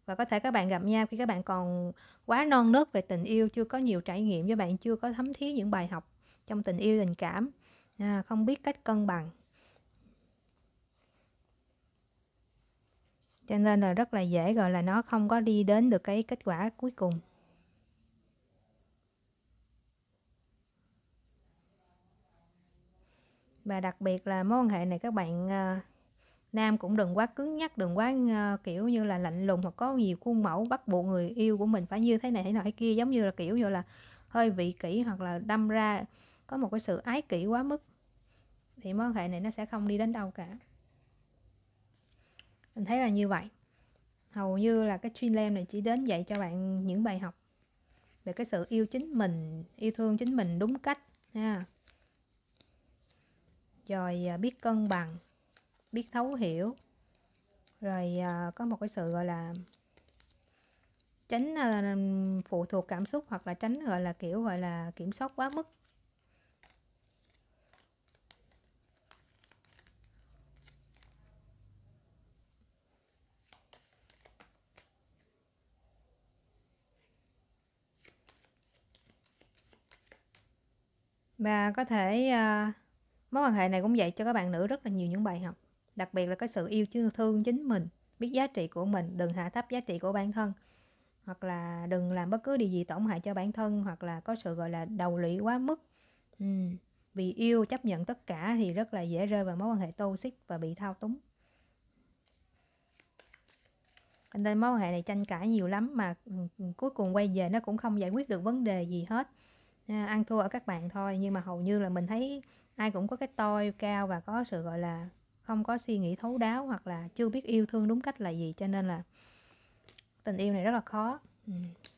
và có thể các bạn gặp nhau khi các bạn còn quá non nớt về tình yêu chưa có nhiều trải nghiệm với bạn chưa có thấm thía những bài học trong tình yêu tình cảm yeah. không biết cách cân bằng cho nên là rất là dễ gọi là nó không có đi đến được cái kết quả cuối cùng và đặc biệt là mối quan hệ này các bạn ờ, nam cũng đừng quá cứng nhắc đừng quá ờ, kiểu như là lạnh lùng hoặc có nhiều khuôn mẫu bắt buộc người yêu của mình phải như thế này thế nọ thế kia giống như là kiểu như là hơi vị kỷ hoặc là đâm ra có một cái sự ái kỷ quá mức thì mối quan hệ này nó sẽ không đi đến đâu cả mình thấy là như vậy hầu như là cái chuyên lem này chỉ đến dạy cho bạn những bài học về cái sự yêu chính mình yêu thương chính mình đúng cách ha rồi à, biết cân bằng biết thấu hiểu rồi à, có một cái sự gọi là tránh à, phụ thuộc cảm xúc hoặc là tránh gọi là kiểu gọi là kiểm soát quá mức và có thể uh, mối quan hệ này cũng dạy cho các bạn nữ rất là nhiều những bài học đặc biệt là cái sự yêu thương chính mình biết giá trị của mình đừng hạ thấp giá trị của bản thân hoặc là đừng làm bất cứ điều gì tổn hại cho bản thân hoặc là có sự gọi là đầu lụy quá mức ừ. vì yêu chấp nhận tất cả thì rất là dễ rơi vào mối quan hệ tô toxic và bị thao túng nên mối quan hệ này tranh cãi nhiều lắm mà cuối cùng quay về nó cũng không giải quyết được vấn đề gì hết à, ăn thua ở các bạn thôi nhưng mà hầu như là mình thấy ai cũng có cái tôi cao và có sự gọi là không có suy nghĩ thấu đáo hoặc là chưa biết yêu thương đúng cách là gì cho nên là tình yêu này rất là khó ừ,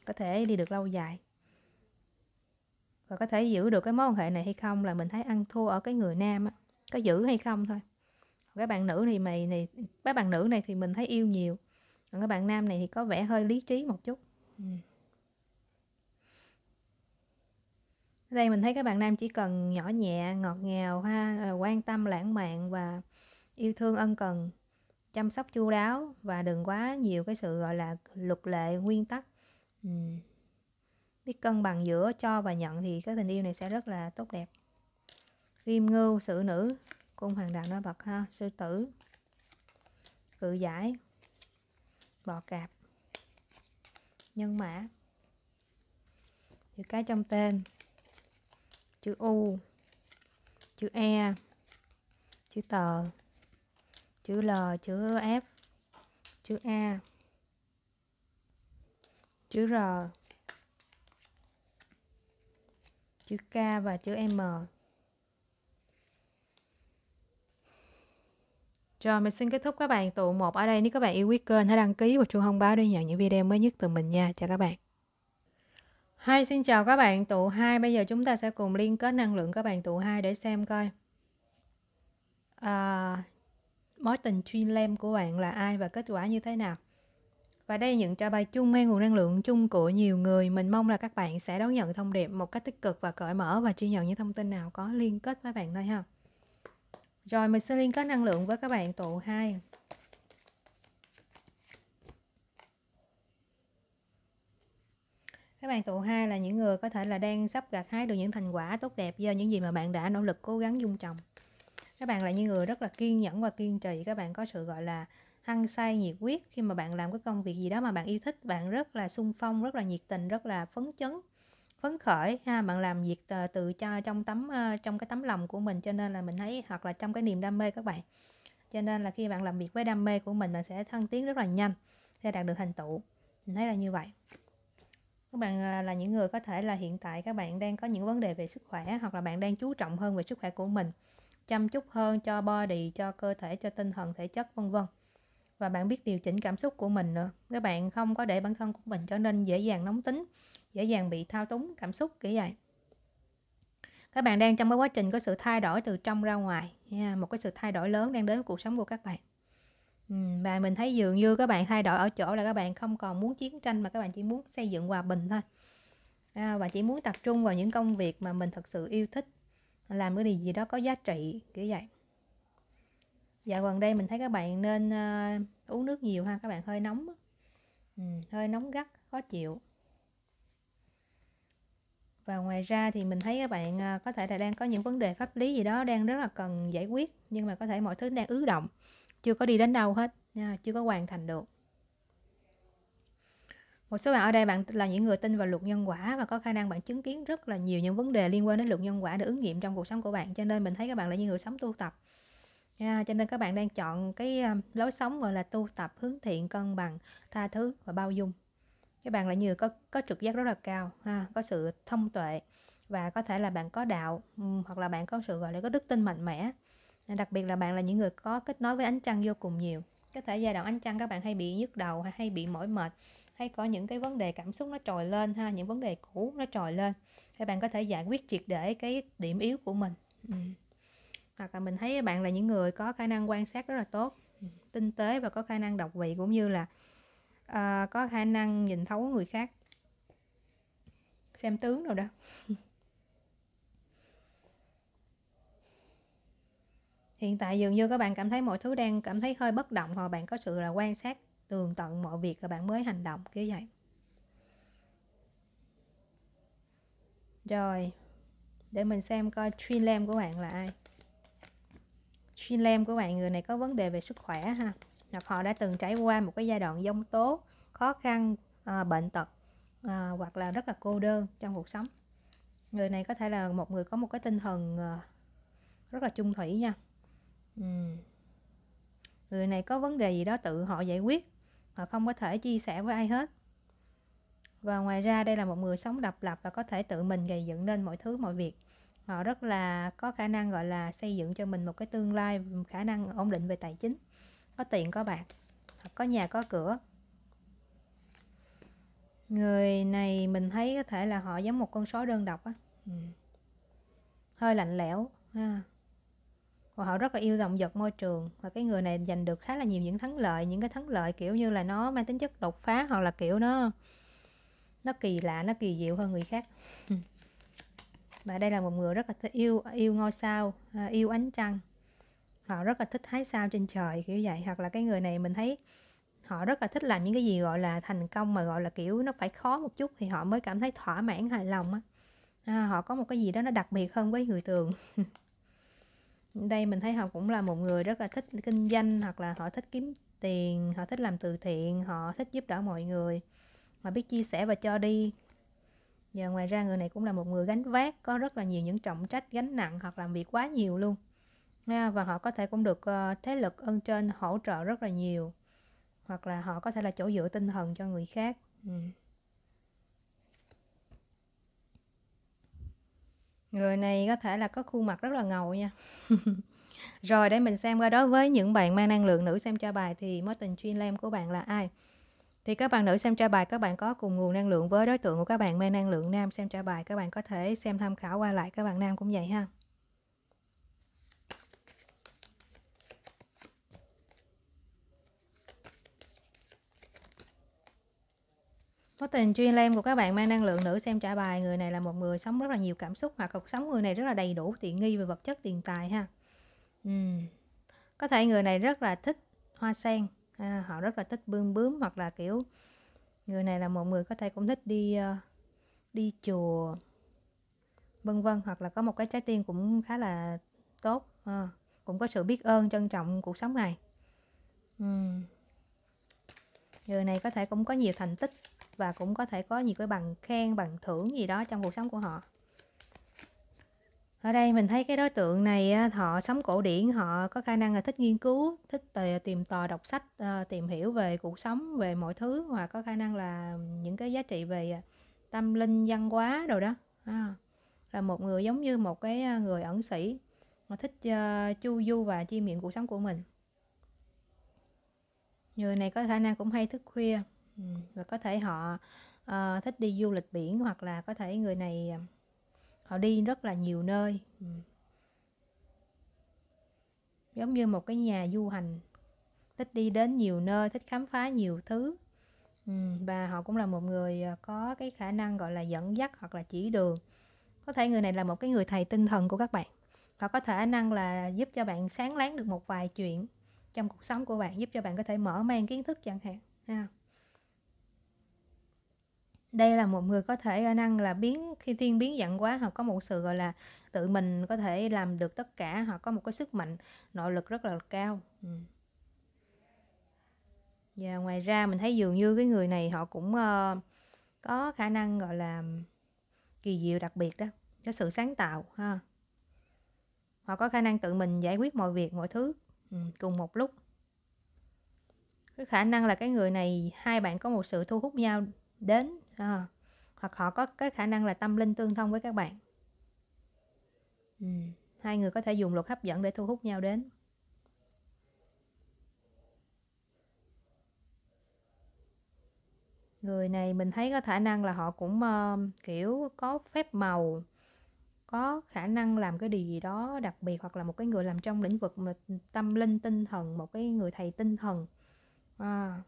có thể đi được lâu dài và có thể giữ được cái mối quan hệ này hay không là mình thấy ăn thua ở cái người nam á có giữ hay không thôi các bạn nữ thì mày này các bạn nữ này thì mình thấy yêu nhiều còn các bạn nam này thì có vẻ hơi lý trí một chút ừ. đây mình thấy các bạn nam chỉ cần nhỏ nhẹ, ngọt ngào ha, ờ, quan tâm lãng mạn và yêu thương ân cần, chăm sóc chu đáo và đừng quá nhiều cái sự gọi là luật lệ, nguyên tắc. Ừ. Biết cân bằng giữa cho và nhận thì cái tình yêu này sẽ rất là tốt đẹp. Kim ngưu, sự nữ, cung hoàng đạo nó bật ha, sư tử, cự giải, bọ cạp, nhân mã. Chữ cái trong tên chữ U chữ E chữ t, chữ L chữ F chữ A chữ R chữ K và chữ M Rồi mình xin kết thúc các bạn tụ một ở đây nếu các bạn yêu quý kênh hãy đăng ký và chuông thông báo để nhận những video mới nhất từ mình nha chào các bạn Hi, xin chào các bạn tụ 2. Bây giờ chúng ta sẽ cùng liên kết năng lượng các bạn tụ 2 để xem coi à, mối tình chuyên lem của bạn là ai và kết quả như thế nào. Và đây những trả bài chung hay nguồn năng lượng chung của nhiều người. Mình mong là các bạn sẽ đón nhận thông điệp một cách tích cực và cởi mở và chia nhận những thông tin nào có liên kết với bạn thôi ha. Rồi mình sẽ liên kết năng lượng với các bạn tụ 2. các bạn tụ hai là những người có thể là đang sắp gặt hái được những thành quả tốt đẹp do những gì mà bạn đã nỗ lực cố gắng dung trồng các bạn là những người rất là kiên nhẫn và kiên trì các bạn có sự gọi là hăng say nhiệt huyết khi mà bạn làm cái công việc gì đó mà bạn yêu thích bạn rất là sung phong rất là nhiệt tình rất là phấn chấn phấn khởi ha bạn làm việc ờ, từ cho trong tấm ờ, trong cái tấm lòng của mình cho nên là mình thấy hoặc là trong cái niềm đam mê các bạn cho nên là khi bạn làm việc với đam mê của mình bạn sẽ thăng tiến rất là nhanh sẽ đạt được thành tựu mình thấy là như vậy các bạn à, là những người có thể là hiện tại các bạn đang có những vấn đề về sức khỏe hoặc là bạn đang chú trọng hơn về sức khỏe của mình chăm chút hơn cho body cho cơ thể cho tinh thần thể chất vân vân và bạn biết điều chỉnh cảm xúc của mình nữa các bạn không có để bản thân của mình trở nên dễ dàng nóng tính dễ dàng bị thao túng cảm xúc kiểu vậy các bạn đang trong cái quá trình có sự thay đổi từ trong ra ngoài một cái sự thay đổi lớn đang đến với cuộc sống của các bạn và mình thấy dường như các bạn thay đổi ở chỗ là các bạn không còn muốn chiến tranh mà các bạn chỉ muốn xây dựng hòa bình thôi. À, và chỉ muốn tập trung vào những công việc mà mình thật sự yêu thích, làm cái điều gì đó có giá trị kiểu vậy. Dạo gần đây mình thấy các bạn nên uh, uống nước nhiều ha, các bạn hơi nóng. Ừ, hơi nóng gắt, khó chịu. Và ngoài ra thì mình thấy các bạn uh, có thể là đang có những vấn đề pháp lý gì đó đang rất là cần giải quyết nhưng mà có thể mọi thứ đang ứ động chưa có đi đến đâu hết nha chưa có hoàn thành được một số bạn ở đây bạn là những người tin vào luật nhân quả và có khả năng bạn chứng kiến rất là nhiều những vấn đề liên quan đến luật nhân quả để ứng nghiệm trong cuộc sống của bạn cho nên mình thấy các bạn là những người sống tu tập nha cho nên các bạn đang chọn cái à, lối sống gọi là tu tập hướng thiện cân bằng tha thứ và bao dung các bạn là như có có trực giác rất là cao ha có sự thông tuệ và có thể là bạn có đạo hoặc là bạn có sự gọi là có đức tin mạnh mẽ đặc biệt là bạn là những người có kết nối với ánh trăng vô cùng nhiều có thể giai đoạn ánh trăng các bạn hay bị nhức đầu hay bị mỏi mệt hay có những cái vấn đề cảm xúc nó trồi lên ha những vấn đề cũ nó trồi lên thì bạn có thể giải quyết triệt để cái điểm yếu của mình ừ. hoặc là mình thấy bạn là những người có khả năng quan sát rất là tốt ừ, tinh tế và có khả năng độc vị cũng như là uh, có khả năng nhìn thấu người khác xem tướng rồi đó *laughs* hiện tại dường như các bạn cảm thấy mọi thứ đang cảm thấy hơi bất động hoặc bạn có sự là quan sát tường tận mọi việc rồi bạn mới hành động kiểu vậy rồi để mình xem coi twin Lam của bạn là ai twin Lam của bạn người này có vấn đề về sức khỏe ha hoặc họ đã từng trải qua một cái giai đoạn dông tố khó khăn à, bệnh tật à, hoặc là rất là cô đơn trong cuộc sống người này có thể là một người có một cái tinh thần à, rất là chung thủy nha Ừ. người này có vấn đề gì đó tự họ giải quyết họ không có thể chia sẻ với ai hết và ngoài ra đây là một người sống độc lập và có thể tự mình gây dựng nên mọi thứ mọi việc họ rất là có khả năng gọi là xây dựng cho mình một cái tương lai khả năng ổn định về tài chính có tiền có bạc có nhà có cửa người này mình thấy có thể là họ giống một con số đơn độc á ừ. hơi lạnh lẽo ha và họ rất là yêu động vật môi trường và cái người này giành được khá là nhiều những thắng lợi những cái thắng lợi kiểu như là nó mang tính chất đột phá hoặc là kiểu nó nó kỳ lạ nó kỳ diệu hơn người khác *laughs* và đây là một người rất là thích yêu yêu ngôi sao à, yêu ánh trăng họ rất là thích hái sao trên trời kiểu vậy hoặc là cái người này mình thấy họ rất là thích làm những cái gì gọi là thành công mà gọi là kiểu nó phải khó một chút thì họ mới cảm thấy thỏa mãn hài lòng á à, họ có một cái gì đó nó đặc biệt hơn với người thường *laughs* đây mình thấy họ cũng là một người rất là thích kinh doanh hoặc là họ thích kiếm tiền họ thích làm từ thiện họ thích giúp đỡ mọi người mà biết chia sẻ và cho đi và ngoài ra người này cũng là một người gánh vác có rất là nhiều những trọng trách gánh nặng hoặc làm việc quá nhiều luôn và họ có thể cũng được ờ, thế lực ơn trên hỗ trợ rất là nhiều hoặc là họ có thể là chỗ dựa tinh thần cho người khác ừ. người này có thể là có khuôn mặt rất là ngầu nha *laughs* rồi để mình xem qua đó với những bạn mang năng lượng nữ xem cho bài thì mối tình chuyên lem của bạn là ai thì các bạn nữ xem trả bài các bạn có cùng nguồn năng lượng với đối tượng của các bạn mang năng lượng nam xem trả bài các bạn có thể xem tham khảo qua lại các bạn nam cũng vậy ha có tình chuyên lem của các bạn mang năng lượng nữ xem trả bài người này là một người sống rất là nhiều cảm xúc hoặc cuộc sống người này rất là đầy đủ tiện nghi về vật chất tiền tài ha uhm. có thể người này rất là thích hoa sen à, họ rất là thích bươm bướm hoặc là kiểu người này là một người có thể cũng thích đi uh, đi chùa vân vân hoặc là có một cái trái tim cũng khá là tốt à, cũng có sự biết ơn trân trọng cuộc sống này uhm. người này có thể cũng có nhiều thành tích và cũng có thể có nhiều cái bằng khen bằng thưởng gì đó trong cuộc sống của họ ở đây mình thấy cái đối tượng này họ sống cổ điển họ có khả năng là thích nghiên cứu thích ờ, tìm tòi đọc sách ờ, tìm hiểu về cuộc sống về mọi thứ và có khả năng là những cái giá trị về ờ, tâm linh văn hóa đồ đó à, là một người giống như một cái người ẩn sĩ mà thích uh, chu du và chi nghiệm cuộc sống của mình người này có khả năng cũng hay thức khuya và có thể họ uh, thích đi du lịch biển hoặc là có thể người này ờ, họ đi rất là nhiều nơi ừ. giống như một cái nhà du hành thích đi đến nhiều nơi thích khám phá nhiều thứ ừ. và họ cũng là một người ờ, có cái khả năng gọi là dẫn dắt hoặc là chỉ đường có thể người này là một cái người thầy tinh thần của các bạn họ có thể năng là giúp cho bạn sáng láng được một vài chuyện trong cuộc sống của bạn giúp cho bạn có thể mở mang kiến thức chẳng hạn ha đây là một người có thể khả năng là biến khi thiên biến dạng quá hoặc có một sự gọi là tự mình có thể làm được tất cả hoặc có một cái sức mạnh nội lực rất là cao và ngoài ra mình thấy dường như cái người này họ cũng ờ, có khả năng gọi là kỳ diệu đặc biệt đó có sự sáng tạo ha họ có khả năng tự mình giải quyết mọi việc mọi thứ cùng một lúc cái khả năng là cái người này hai bạn có một sự thu hút nhau đến à, hoặc họ có cái khả năng là tâm linh tương thông với các bạn ừ. hai người có thể dùng luật hấp dẫn để thu hút nhau đến người này mình thấy có khả năng là họ cũng uh, kiểu có phép màu có khả năng làm cái điều gì đó đặc biệt hoặc là một cái người làm trong lĩnh vực mà tâm linh tinh thần một cái người thầy tinh thần à,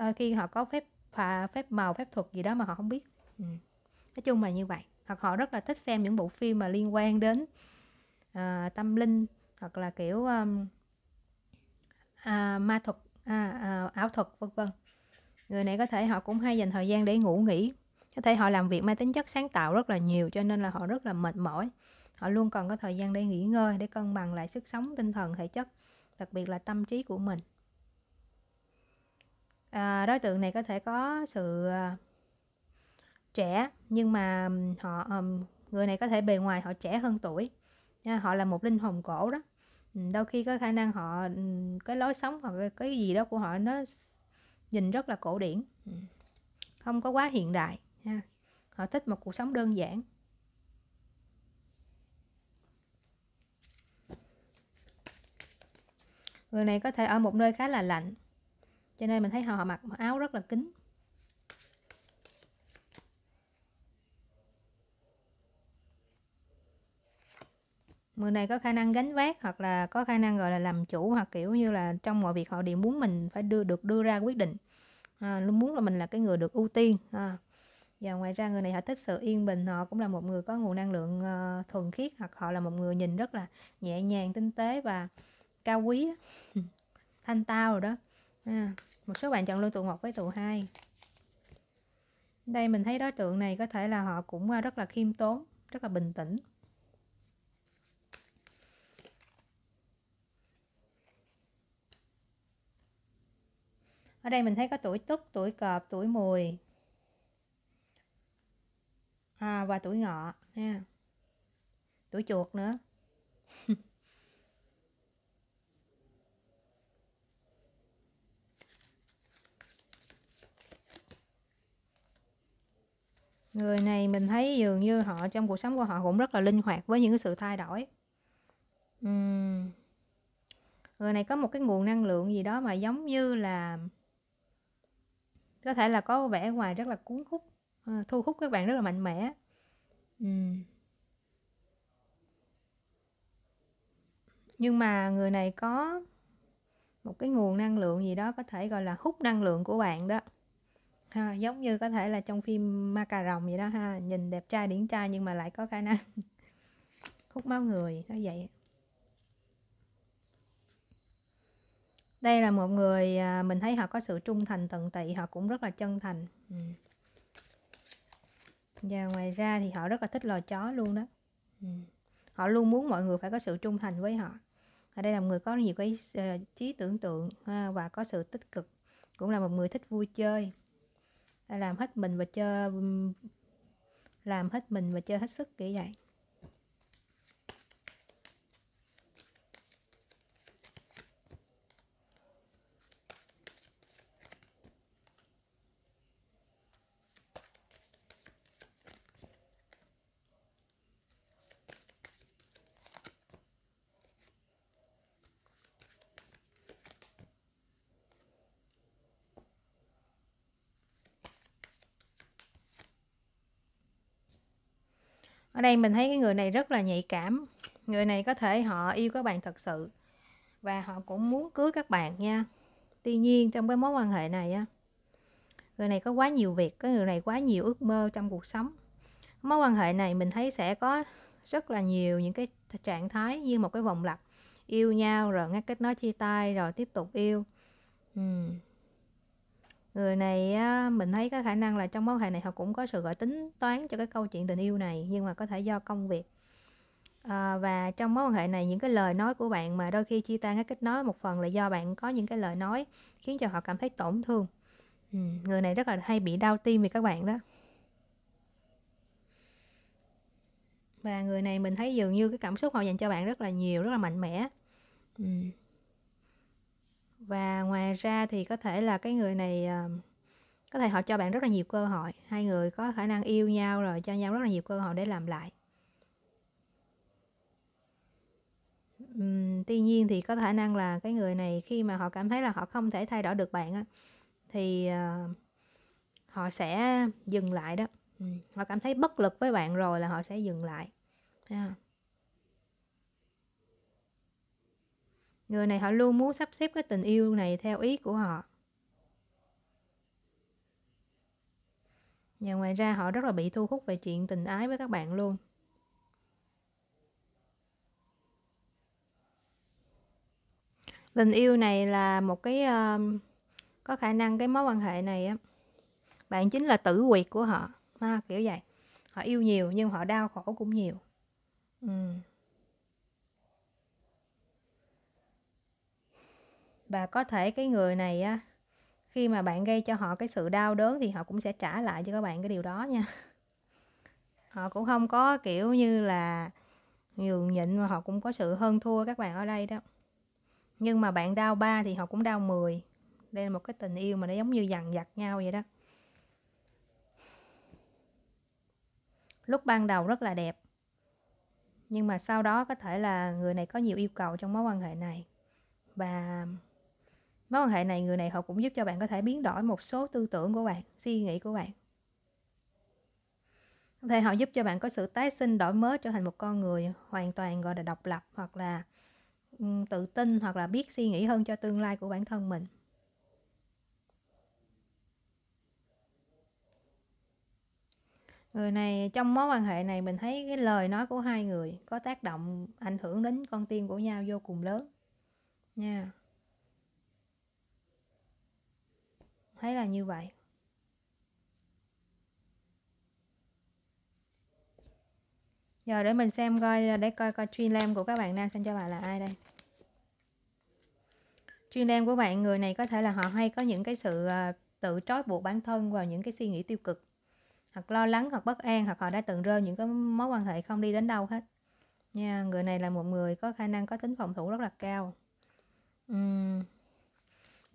Ờ, khi họ có phép phà, phép màu phép thuật gì đó mà họ không biết ừ. nói chung là như vậy hoặc họ rất là thích xem những bộ phim mà liên quan đến à, tâm linh hoặc là kiểu um, à, ma thuật à, à, ảo thuật vân vân người này có thể họ cũng hay dành thời gian để ngủ nghỉ có thể họ làm việc mang tính chất sáng tạo rất là nhiều cho nên là họ rất là mệt mỏi họ luôn còn có thời gian để nghỉ ngơi để cân bằng lại sức sống tinh thần thể chất đặc biệt là tâm trí của mình à, đối tượng này có thể có sự à, trẻ nhưng mà họ người này có thể bề ngoài họ trẻ hơn tuổi họ là một linh hồn cổ đó đôi khi có khả năng họ cái lối sống hoặc cái gì đó của họ nó nhìn rất là cổ điển không có quá hiện đại nha. họ thích một cuộc sống đơn giản người này có thể ở một nơi khá là lạnh cho nên mình thấy họ mặc áo rất là kín người này có khả năng gánh vác hoặc là có khả năng gọi là làm chủ hoặc kiểu như là trong mọi việc họ đều muốn mình phải đưa được đưa ra quyết định à, muốn là mình là cái người được ưu tiên à. và ngoài ra người này họ thích sự yên bình họ cũng là một người có nguồn năng lượng uh, thuần khiết hoặc họ là một người nhìn rất là nhẹ nhàng tinh tế và cao quý *laughs* thanh tao rồi đó à, một số bạn chọn luôn tụ 1 với tụ 2 đây mình thấy đối tượng này có thể là họ cũng à, rất là khiêm tốn rất là bình tĩnh ở đây mình thấy có tuổi tức tuổi cọp tuổi mùi à, và tuổi ngọ nha tuổi chuột nữa người này mình thấy dường như họ trong cuộc sống của họ cũng rất là linh hoạt với những cái sự thay đổi uhm. người này có một cái nguồn năng lượng gì đó mà giống như là có thể là có vẻ ngoài rất là cuốn hút ờ, thu hút các bạn rất là mạnh mẽ uhm. nhưng mà người này có một cái nguồn năng lượng gì đó có thể gọi là hút năng lượng của bạn đó ha giống như có thể là trong phim ma cà rồng vậy đó ha nhìn đẹp trai điển trai nhưng mà lại có khả năng *laughs* hút máu người nó vậy đây là một người à, mình thấy họ có sự trung thành tận tị họ cũng rất là chân thành ừ. và ngoài ra thì họ rất là thích lò chó luôn đó ừ. họ luôn muốn mọi người phải có sự trung thành với họ ở đây là một người có nhiều cái ờ, trí tưởng tượng và có sự tích cực cũng là một người thích vui chơi làm hết mình và chơi làm hết mình và chơi hết sức kiểu vậy ở đây mình thấy cái người này rất là nhạy cảm người này có thể họ yêu các bạn thật sự và họ cũng muốn cưới các bạn nha tuy nhiên trong cái mối quan hệ này á người này có quá nhiều việc cái người này quá nhiều ước mơ trong cuộc sống mối quan hệ này mình thấy sẽ có rất là nhiều những cái trạng thái như một cái vòng lặp yêu nhau rồi ngắt kết nối chia tay rồi tiếp tục yêu người này mình thấy có khả năng là trong mối hệ này họ cũng có sự gọi tính toán cho cái câu chuyện tình yêu này nhưng mà có thể do công việc à, và trong mối quan hệ này những cái lời nói của bạn mà đôi khi chia tay cái kết nối một phần là do bạn có những cái lời nói khiến cho họ cảm thấy tổn thương ừ, người này rất là hay bị đau tim vì các bạn đó và người này mình thấy dường như cái cảm xúc họ dành cho bạn rất là nhiều rất là mạnh mẽ ừ và ngoài ra thì có thể là cái người này ờ, có thể họ cho bạn rất là nhiều cơ hội hai người có khả năng yêu nhau rồi cho nhau rất là nhiều cơ hội để làm lại uhm, tuy nhiên thì có khả năng là cái người này khi mà họ cảm thấy là họ không thể thay đổi được bạn á, thì uh, họ sẽ dừng lại đó uhm, họ cảm thấy bất lực với bạn rồi là họ sẽ dừng lại yeah. người này họ luôn muốn sắp xếp cái tình yêu này theo ý của họ và ngoài ra họ rất là bị thu hút về chuyện tình ái với các bạn luôn tình yêu này là một cái uh, có khả năng cái mối quan hệ này á bạn chính là tử quyệt của họ ha à, kiểu vậy họ yêu nhiều nhưng họ đau khổ cũng nhiều ừ. và có thể cái người này á khi mà bạn gây cho họ cái sự đau đớn thì họ cũng sẽ trả lại cho các bạn cái điều đó nha họ cũng không có kiểu như là nhường nhịn mà họ cũng có sự hơn thua các bạn ở đây đó nhưng mà bạn đau ba thì họ cũng đau 10 đây là một cái tình yêu mà nó giống như dằn vặt nhau vậy đó lúc ban đầu rất là đẹp nhưng mà sau đó có thể là người này có nhiều yêu cầu trong mối quan hệ này và mối quan hệ này người này họ cũng giúp cho bạn có thể biến đổi một số tư tưởng của bạn suy nghĩ của bạn có thể họ giúp cho bạn có sự tái sinh đổi mới trở thành một con người hoàn toàn gọi là độc lập hoặc là tự tin hoặc là biết suy nghĩ hơn cho tương lai của bản thân mình người này trong mối quan hệ này mình thấy cái lời nói của hai người có tác động ảnh hưởng đến con tim của nhau vô cùng lớn nha yeah. thấy là như vậy giờ để mình xem coi để coi coi chuyên lam của các bạn nam xem cho bạn là ai đây chuyên lam của bạn người này có thể là họ hay có những cái sự ờ, tự trói buộc bản thân vào những cái suy nghĩ tiêu cực hoặc lo lắng hoặc bất an hoặc họ đã từng rơi những cái mối quan hệ không đi đến đâu hết nha người này là một người có khả năng có tính phòng thủ rất là cao uhm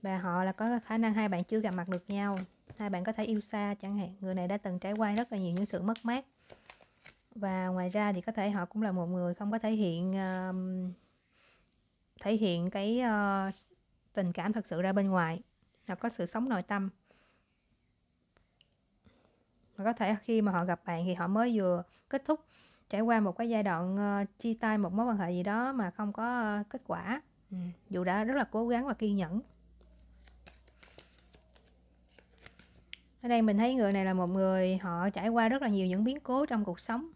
và họ là có khả năng hai bạn chưa gặp mặt được nhau hai bạn có thể yêu xa chẳng hạn người này đã từng trải qua rất là nhiều những sự mất mát và ngoài ra thì có thể họ cũng là một người không có thể hiện uh, thể hiện cái uh, tình cảm thật sự ra bên ngoài là có sự sống nội tâm và có thể khi mà họ gặp bạn thì họ mới vừa kết thúc trải qua một cái giai đoạn uh, chia tay một mối quan hệ gì đó mà không có uh, kết quả ừ. dù đã rất là cố gắng và kiên nhẫn ở đây mình thấy người này là một người họ trải qua rất là nhiều những biến cố trong cuộc sống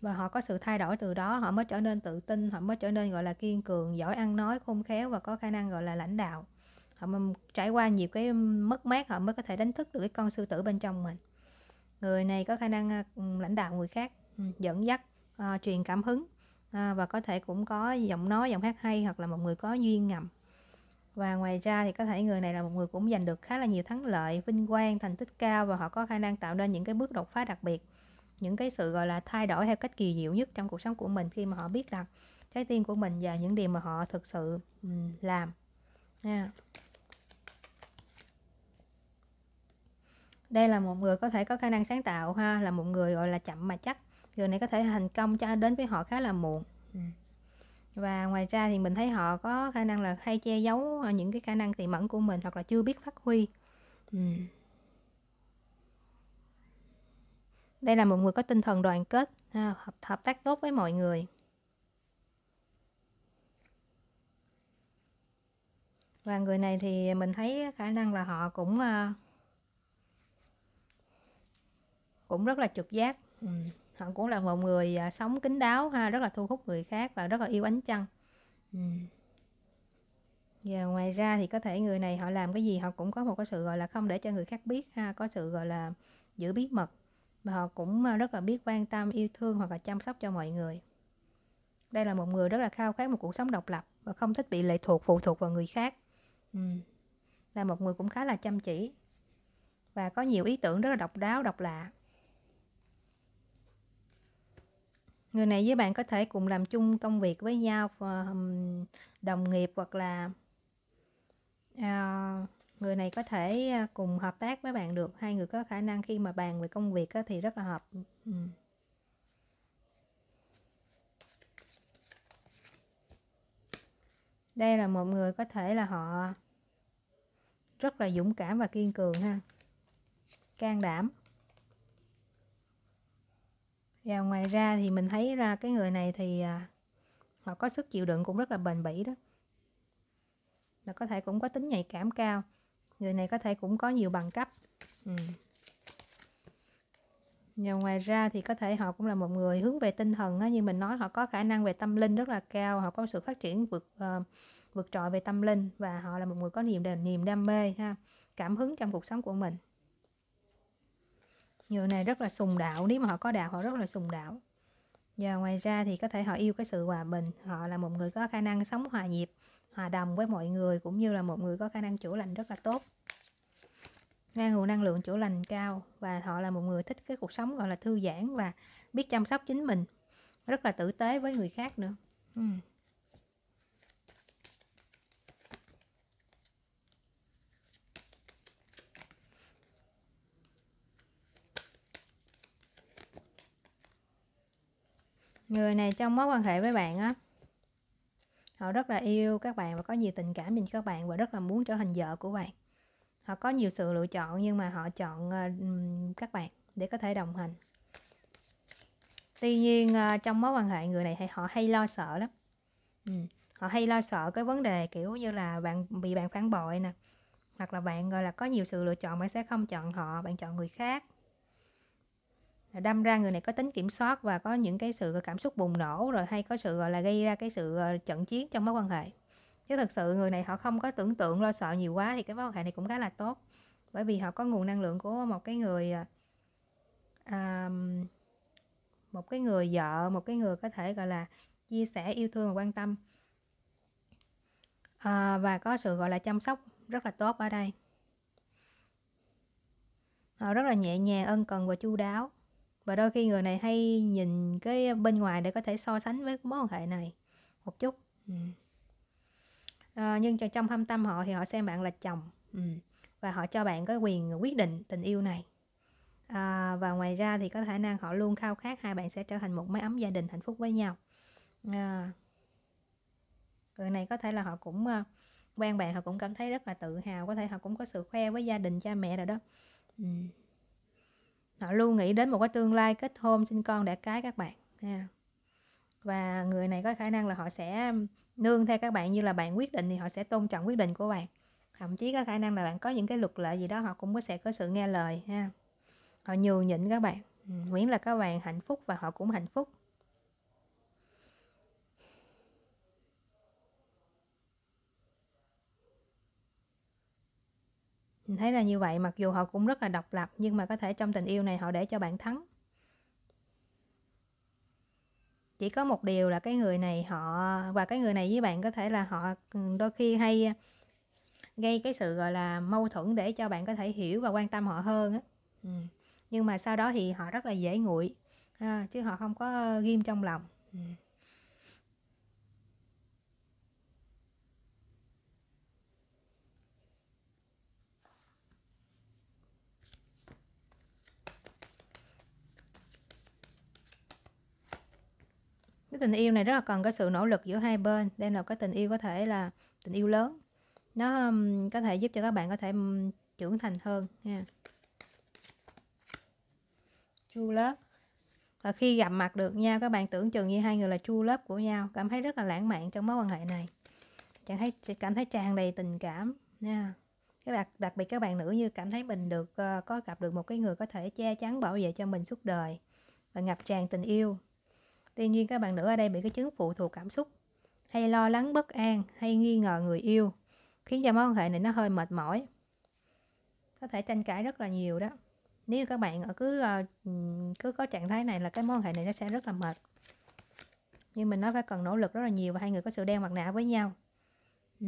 và họ có sự thay đổi từ đó họ mới trở nên tự tin họ mới trở nên gọi là kiên cường giỏi ăn nói khôn khéo và có khả năng gọi là lãnh đạo họ trải qua nhiều cái mất mát họ mới có thể đánh thức được cái con sư tử bên trong mình người này có khả năng à, ừ, lãnh đạo người khác ừ, dẫn dắt uh, truyền cảm hứng uh, và có thể cũng có giọng nói giọng hát hay hoặc là một người có duyên ngầm và ngoài ra thì có thể người này là một người cũng giành được khá là nhiều thắng lợi vinh quang thành tích cao và họ có khả năng tạo nên những cái bước đột phá đặc biệt những cái sự gọi là thay đổi theo cách kỳ diệu nhất trong cuộc sống của mình khi mà họ biết đặt trái tim của mình và những điều mà họ thực sự làm nha đây là một người có thể có khả năng sáng tạo ha là một người gọi là chậm mà chắc người này có thể thành công cho đến với họ khá là muộn và ngoài ra thì mình thấy họ có khả năng là hay che giấu ờ, những cái khả năng tiềm ẩn của mình hoặc là chưa biết phát huy ừ. đây là một người có tinh thần đoàn kết hợp, hợp tác tốt với mọi người và người này thì mình thấy khả năng là họ cũng ờ, cũng rất là trực giác ừ họ cũng là một người à, sống kín đáo ha rất là thu hút người khác và rất là yêu ánh trăng và ngoài ra thì có thể người này họ làm cái gì họ cũng có một cái sự gọi là không để cho người khác biết ha có sự gọi là giữ bí mật mà họ cũng à, rất là biết quan tâm yêu thương hoặc là chăm sóc cho mọi người đây là một người rất là khao khát một cuộc sống độc lập và không thích bị lệ thuộc phụ thuộc vào người khác là một người cũng khá là chăm chỉ và có nhiều ý tưởng rất là độc đáo độc lạ người này với bạn có thể cùng làm chung công việc với nhau ờ, đồng nghiệp hoặc là ờ, người này có thể ờ, cùng hợp tác với bạn được hai người có khả năng khi mà bàn về công việc thì rất là hợp ừ. đây là một người có thể là họ rất là dũng cảm và kiên cường ha can đảm và ngoài ra thì mình thấy ra cái người này thì à, họ có sức chịu đựng cũng rất là bền bỉ đó là có thể cũng có tính nhạy cảm cao người này có thể cũng có nhiều bằng cấp ừ. và ngoài ra thì có thể họ cũng là một người hướng về tinh thần đó. như mình nói họ có khả năng về tâm linh rất là cao họ có sự phát triển vượt uh, vượt trội về tâm linh và họ là một người có niềm niềm đam mê ha cảm hứng trong cuộc sống của mình người này rất là sùng đạo nếu mà họ có đạo họ rất là sùng đạo và ngoài ra thì có thể họ yêu cái sự hòa bình họ là một người có khả năng sống hòa nhịp hòa đồng với mọi người cũng như là một người có khả năng chữa lành rất là tốt ngang nguồn năng lượng chữa lành cao và họ là một người thích cái cuộc sống gọi là thư giãn và biết chăm sóc chính mình rất là tử tế với người khác nữa ừ. người này trong mối quan hệ với bạn á họ rất là yêu các bạn và có nhiều tình cảm dành cho các bạn và rất là muốn trở thành vợ của bạn họ có nhiều sự lựa chọn nhưng mà họ chọn ờ, các bạn để có thể đồng hành tuy nhiên ờ, trong mối quan hệ người này họ hay lo sợ lắm họ hay lo sợ cái vấn đề kiểu như là bạn bị bạn phản bội nè hoặc là bạn gọi là có nhiều sự lựa chọn bạn sẽ không chọn họ bạn chọn người khác đâm ra người này có tính kiểm soát và có những cái sự cảm xúc bùng nổ rồi hay có sự gọi là gây ra cái sự ờ, trận chiến trong mối quan hệ chứ thật sự người này họ không có tưởng tượng lo sợ nhiều quá thì cái mối quan hệ này cũng khá là tốt bởi vì họ có nguồn năng lượng của một cái người à, một cái người vợ một cái người có thể gọi là chia sẻ yêu thương và quan tâm à, và có sự gọi là chăm sóc rất là tốt ở đây họ rất là nhẹ nhàng ân cần và chu đáo và đôi khi người này hay nhìn cái bên ngoài để có thể so sánh với mối quan hệ này một chút ừ. à, nhưng trong thâm tâm họ thì họ xem bạn là chồng ừ. và họ cho bạn cái quyền quyết định tình yêu này à, và ngoài ra thì có khả năng họ luôn khao khát hai bạn sẽ trở thành một mái ấm gia đình hạnh phúc với nhau à, người này có thể là họ cũng quen bạn họ cũng cảm thấy rất là tự hào có thể họ cũng có sự khoe với gia đình cha mẹ rồi đó ừ họ luôn nghĩ đến một cái tương lai kết hôn sinh con đẻ cái các bạn nha và người này có khả năng là họ sẽ nương theo các bạn như là bạn quyết định thì họ sẽ tôn trọng quyết định của bạn thậm chí có khả năng là bạn có những cái luật lệ gì đó họ cũng có sẽ có sự nghe lời ha họ nhường nhịn các bạn ừ, miễn là các bạn hạnh phúc và họ cũng hạnh phúc mình thấy là như vậy mặc dù họ cũng rất là độc lập nhưng mà có thể trong tình yêu này họ để cho bạn thắng chỉ có một điều là cái người này họ và cái người này với bạn có thể là họ ừ, đôi khi hay ờ, gây cái sự gọi là mâu thuẫn để cho bạn có thể hiểu và quan tâm họ hơn á ừ. nhưng mà sau đó thì họ rất là dễ nguội à, chứ họ không có ờ, ghim trong lòng ừ. tình yêu này rất là cần cái sự nỗ lực giữa hai bên đây là cái tình yêu có thể là tình yêu lớn nó um, có thể giúp cho các bạn có thể um, trưởng thành hơn nha chu lớp và khi gặp mặt được nhau các bạn tưởng chừng như hai người là chu lớp của nhau cảm thấy rất là lãng mạn trong mối quan hệ này chẳng thấy cảm thấy tràn đầy tình cảm nha các bạn đặc biệt các bạn nữ như cảm thấy mình được uh, có gặp được một cái người có thể che chắn bảo vệ cho mình suốt đời và ngập tràn tình yêu Tuy nhiên các bạn nữ ở đây bị cái chứng phụ thuộc cảm xúc hay lo lắng bất an hay nghi ngờ người yêu khiến cho mối quan hệ này nó hơi mệt mỏi có thể tranh cãi rất là nhiều đó nếu các bạn cứ ờ, cứ có trạng thái này là cái mối quan hệ này nó sẽ rất là mệt nhưng mình nó phải cần nỗ lực rất là nhiều và hai người có sự đeo mặt nạ với nhau ừ.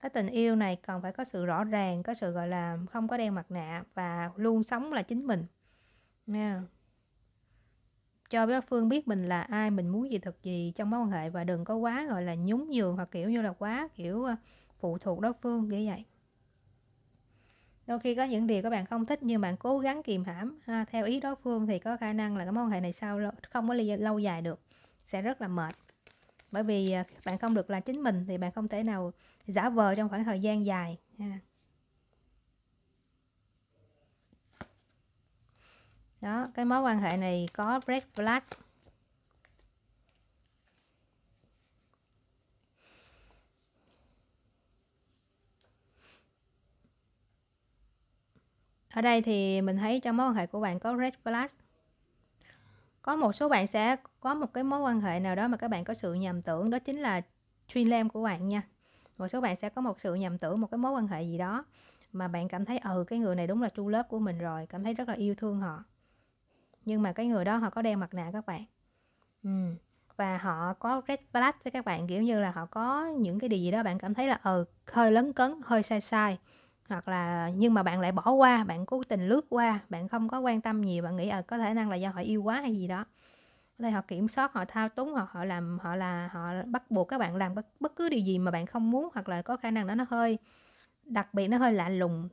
cái tình yêu này cần phải có sự rõ ràng có sự gọi là không có đeo mặt nạ và luôn sống là chính mình nha yeah cho đối phương biết mình là ai mình muốn gì thật gì trong mối quan hệ và đừng có quá gọi là nhún nhường hoặc kiểu như là quá kiểu ờ, phụ thuộc đối phương như vậy đôi khi có những điều các bạn không thích nhưng bạn cố gắng kìm hãm ha, theo ý đối phương thì có khả năng là cái mối quan hệ này sau không có lâu dài được sẽ rất là mệt bởi vì ờ, bạn không được là chính mình thì bạn không thể nào giả vờ trong khoảng thời gian dài ha. đó cái mối quan hệ này có red flag ở đây thì mình thấy trong mối quan hệ của bạn có red flag có một số bạn sẽ có một cái mối quan hệ nào đó mà các bạn có sự nhầm tưởng đó chính là twin dream của bạn nha một số bạn sẽ có một sự nhầm tưởng một cái mối quan hệ gì đó mà bạn cảm thấy ừ cái người này đúng là chu lớp của mình rồi cảm thấy rất là yêu thương họ nhưng mà cái người đó họ có đeo mặt nạ các bạn ừ. và họ có red flag với các bạn kiểu như là họ có những cái điều gì đó bạn cảm thấy là ừ hơi lấn cấn hơi sai sai hoặc là nhưng mà bạn lại bỏ qua bạn cố tình lướt qua bạn không có quan tâm nhiều bạn nghĩ à có thể năng là do họ yêu quá hay gì đó đây họ kiểm soát họ thao túng hoặc họ làm họ là họ bắt buộc các bạn làm bất, bất cứ điều gì mà bạn không muốn hoặc là có khả năng đó nó hơi đặc biệt nó hơi lạ lùng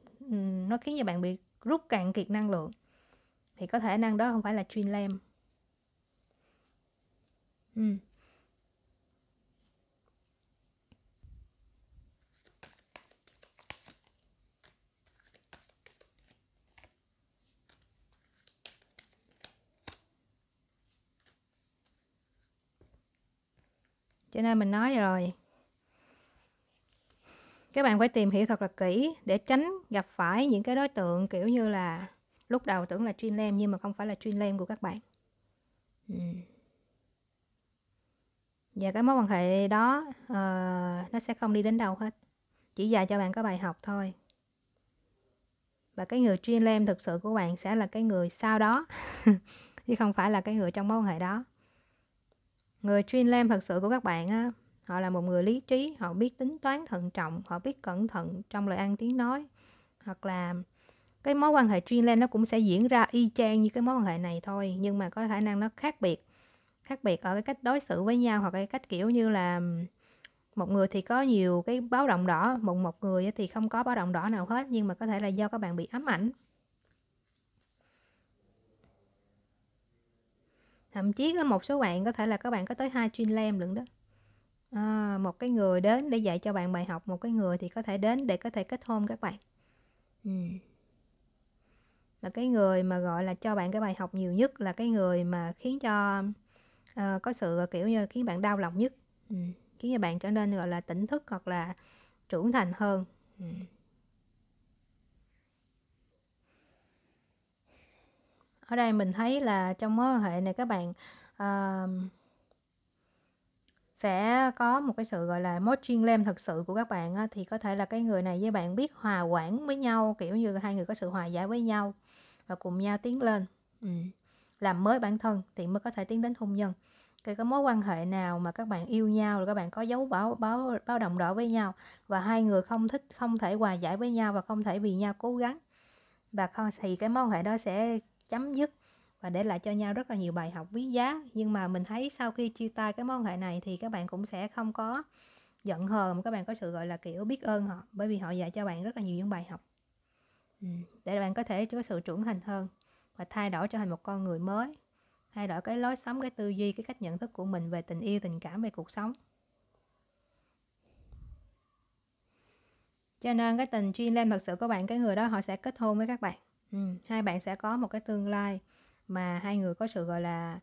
nó khiến cho bạn bị rút cạn kiệt năng lượng thì có thể năng đó không phải là chuyên lam ừ. cho nên mình nói rồi các bạn phải tìm hiểu thật là kỹ để tránh gặp phải những cái đối tượng kiểu như là lúc đầu tưởng là chuyên lem nhưng mà không phải là chuyên lem của các bạn ừ. và cái mối quan hệ đó uh, nó sẽ không đi đến đâu hết chỉ dạy cho bạn có bài học thôi và cái người chuyên lem thực sự của bạn sẽ là cái người sau đó *laughs* chứ không phải là cái người trong mối quan hệ đó người chuyên lem thật sự của các bạn á, họ là một người lý trí họ biết tính toán thận trọng họ biết cẩn thận trong lời ăn tiếng nói hoặc là cái mối quan hệ chuyên lên nó cũng sẽ diễn ra y chang như cái mối quan hệ này thôi nhưng mà có khả năng nó khác biệt khác biệt ở cái cách đối xử với nhau hoặc cái cách kiểu như là một người thì có nhiều cái báo động đỏ một một người thì không có báo động đỏ nào hết nhưng mà có thể là do các bạn bị ám ảnh thậm chí có một số bạn có thể là các bạn có tới hai chuyên lem lượng đó à, một cái người đến để dạy cho bạn bài học một cái người thì có thể đến để có thể kết hôn các bạn ừ là cái người mà gọi là cho bạn cái bài học nhiều nhất là cái người mà khiến cho uh, có sự kiểu như khiến bạn đau lòng nhất ừ. khiến cho bạn trở nên gọi là tỉnh thức hoặc là trưởng thành hơn ừ. ở đây mình thấy là trong mối quan hệ này các bạn uh, sẽ có một cái sự gọi là mối chuyên lem thật sự của các bạn á, thì có thể là cái người này với bạn biết hòa quản với nhau kiểu như hai người có sự hòa giải với nhau và cùng nhau tiến lên ừ. làm mới bản thân thì mới có thể tiến đến hôn nhân cái cái mối quan hệ nào mà các bạn yêu nhau rồi các bạn có dấu báo báo báo động đỏ với nhau và hai người không thích không thể hòa giải với nhau và không thể vì nhau cố gắng và không thì cái mối quan hệ đó sẽ chấm dứt và để lại cho nhau rất là nhiều bài học quý giá nhưng mà mình thấy sau khi chia tay cái mối quan hệ này thì các bạn cũng sẽ không có giận hờn các bạn có sự gọi là kiểu biết ơn họ bởi vì họ dạy cho bạn rất là nhiều những bài học Ừ, để bạn có thể có sự trưởng thành hơn và thay đổi trở thành một con người mới thay đổi cái lối sống cái tư duy cái cách nhận thức của mình về tình yêu tình cảm về cuộc sống cho nên cái tình chuyên lên thật sự của bạn cái người đó họ sẽ kết hôn với các bạn ừ. hai bạn sẽ có một cái tương lai mà hai người có sự gọi là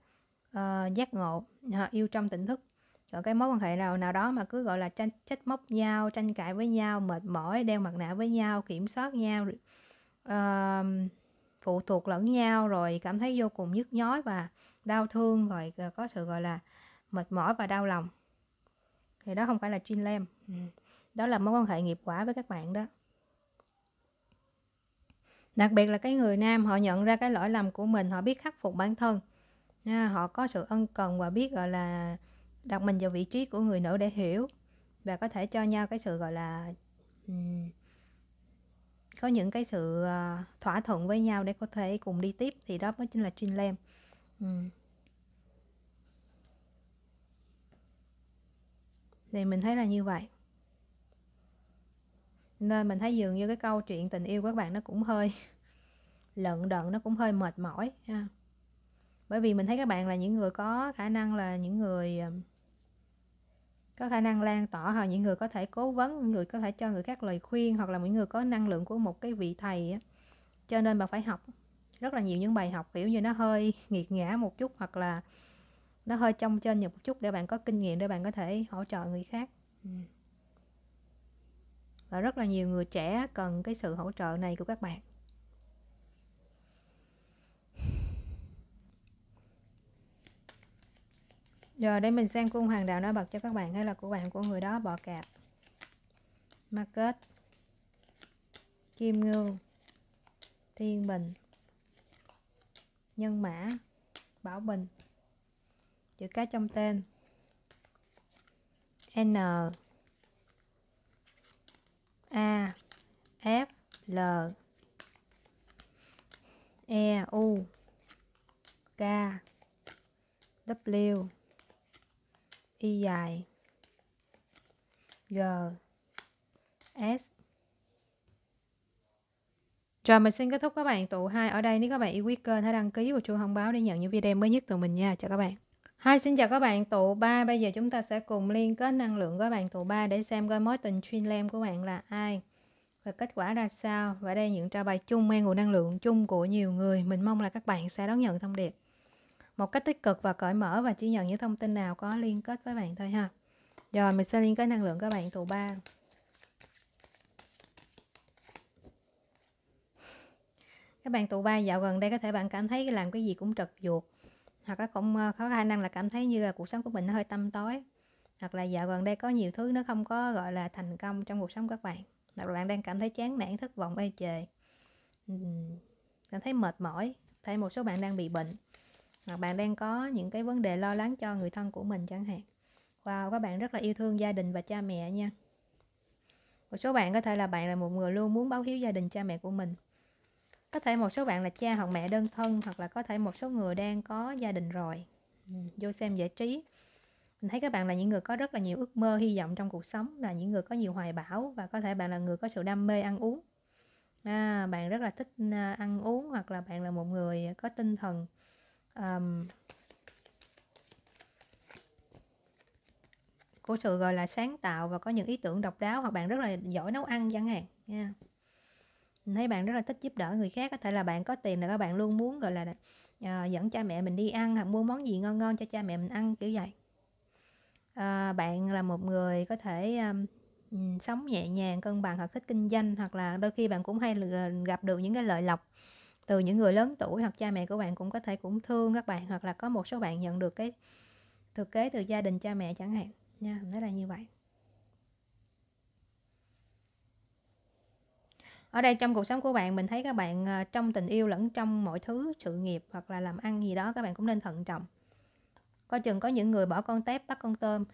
uh, giác ngộ họ yêu trong tỉnh thức còn cái mối quan hệ nào nào đó mà cứ gọi là tranh trách móc nhau tranh cãi với nhau mệt mỏi đeo mặt nạ với nhau kiểm soát nhau phụ thuộc lẫn nhau rồi cảm thấy vô cùng nhức nhói và đau thương rồi ờ, có sự gọi là mệt mỏi và đau lòng thì đó không phải là chuyên lem ừ, đó là mối quan hệ nghiệp quả với các bạn đó đặc biệt là cái người nam họ nhận ra cái lỗi lầm của mình họ biết khắc phục bản thân họ có sự ân cần và biết gọi là đặt mình vào vị trí của người nữ để hiểu và có thể cho nhau cái sự gọi là um, có những cái sự ờ, thỏa thuận với nhau để có thể cùng đi tiếp thì đó mới chính là chuyên lem ừ. thì mình thấy là như vậy nên mình thấy dường như cái câu chuyện tình yêu của các bạn nó cũng hơi *laughs* lận đận nó cũng hơi mệt mỏi ha bởi vì mình thấy các bạn là những người có khả năng là những người có khả năng lan tỏa hoặc những người có thể cố vấn những người có thể cho người khác lời khuyên hoặc là những người có năng lượng của một cái vị thầy á. cho nên bạn phải học rất là nhiều những bài học kiểu như nó hơi nghiệt ngã một chút hoặc là nó hơi trong trên một chút để bạn có kinh nghiệm để bạn có thể hỗ trợ người khác ừ. và rất là nhiều người trẻ cần cái sự hỗ trợ này của các bạn Rồi đây mình sang cung hoàng đạo nó bật cho các bạn hay là của bạn của người đó bọ cạp. Market. chim ngưu. Thiên bình. Nhân mã. Bảo bình. Chữ cái trong tên. N A F L E U K W y dài g s rồi mình xin kết thúc các bạn tụ hai ở đây nếu các bạn yêu quý kênh hãy đăng ký và chuông thông báo để nhận những video mới nhất từ mình nha chào các bạn hai xin chào các bạn tụ ba bây giờ chúng ta sẽ cùng liên kết năng lượng các bạn tụ ba để xem coi mối tình chuyên lam của bạn là ai và kết quả ra sao và đây những trao bài chung mang nguồn năng lượng chung của nhiều người mình mong là các bạn sẽ đón nhận thông điệp một cách tích cực và cởi mở và chỉ nhận những thông tin nào có liên kết với bạn thôi ha rồi mình sẽ liên kết năng lượng các bạn tụ ba các bạn tụ ba dạo gần đây có thể bạn cảm thấy làm cái gì cũng trật ruột hoặc là cũng ờ, có khả năng là cảm thấy như là cuộc sống của mình nó hơi tâm tối hoặc là dạo gần đây có nhiều thứ nó không có gọi là thành công trong cuộc sống các bạn hoặc là bạn đang cảm thấy chán nản thất vọng ê chề cảm thấy mệt mỏi thấy một số bạn đang bị bệnh hoặc bạn đang có những cái vấn đề lo lắng cho người thân của mình chẳng hạn wow các bạn rất là yêu thương gia đình và cha mẹ nha một số bạn có thể là bạn là một người luôn muốn báo hiếu gia đình cha mẹ của mình có thể một số bạn là cha hoặc mẹ đơn thân hoặc là có thể một số người đang có gia đình rồi ừ, vô xem giải trí mình thấy các bạn là những người có rất là nhiều ước mơ hy vọng trong cuộc sống là những người có nhiều hoài bão và có thể bạn là người có sự đam mê ăn uống à, bạn rất là thích à, ăn uống hoặc là bạn là một người có tinh thần um, của sự gọi là sáng tạo và có những ý tưởng độc đáo hoặc bạn rất là giỏi nấu ăn chẳng hạn nha yeah. thấy bạn rất là thích giúp đỡ người khác có thể là bạn có tiền là các bạn luôn muốn gọi là uh, dẫn cha mẹ mình đi ăn hoặc mua món gì ngon ngon cho cha mẹ mình ăn kiểu vậy uh, bạn là một người có thể um, sống nhẹ nhàng cân bằng hoặc thích kinh doanh hoặc là đôi khi bạn cũng hay gặp được những cái lợi lộc từ những người lớn tuổi hoặc cha mẹ của bạn cũng có thể cũng thương các bạn hoặc là có một số bạn nhận được cái thực kế từ gia đình cha mẹ chẳng hạn nha nó là như vậy ở đây trong cuộc sống của bạn mình thấy các bạn ờ, trong tình yêu lẫn trong mọi thứ sự nghiệp hoặc là làm ăn gì đó các bạn cũng nên thận trọng coi chừng có những người bỏ con tép bắt con tôm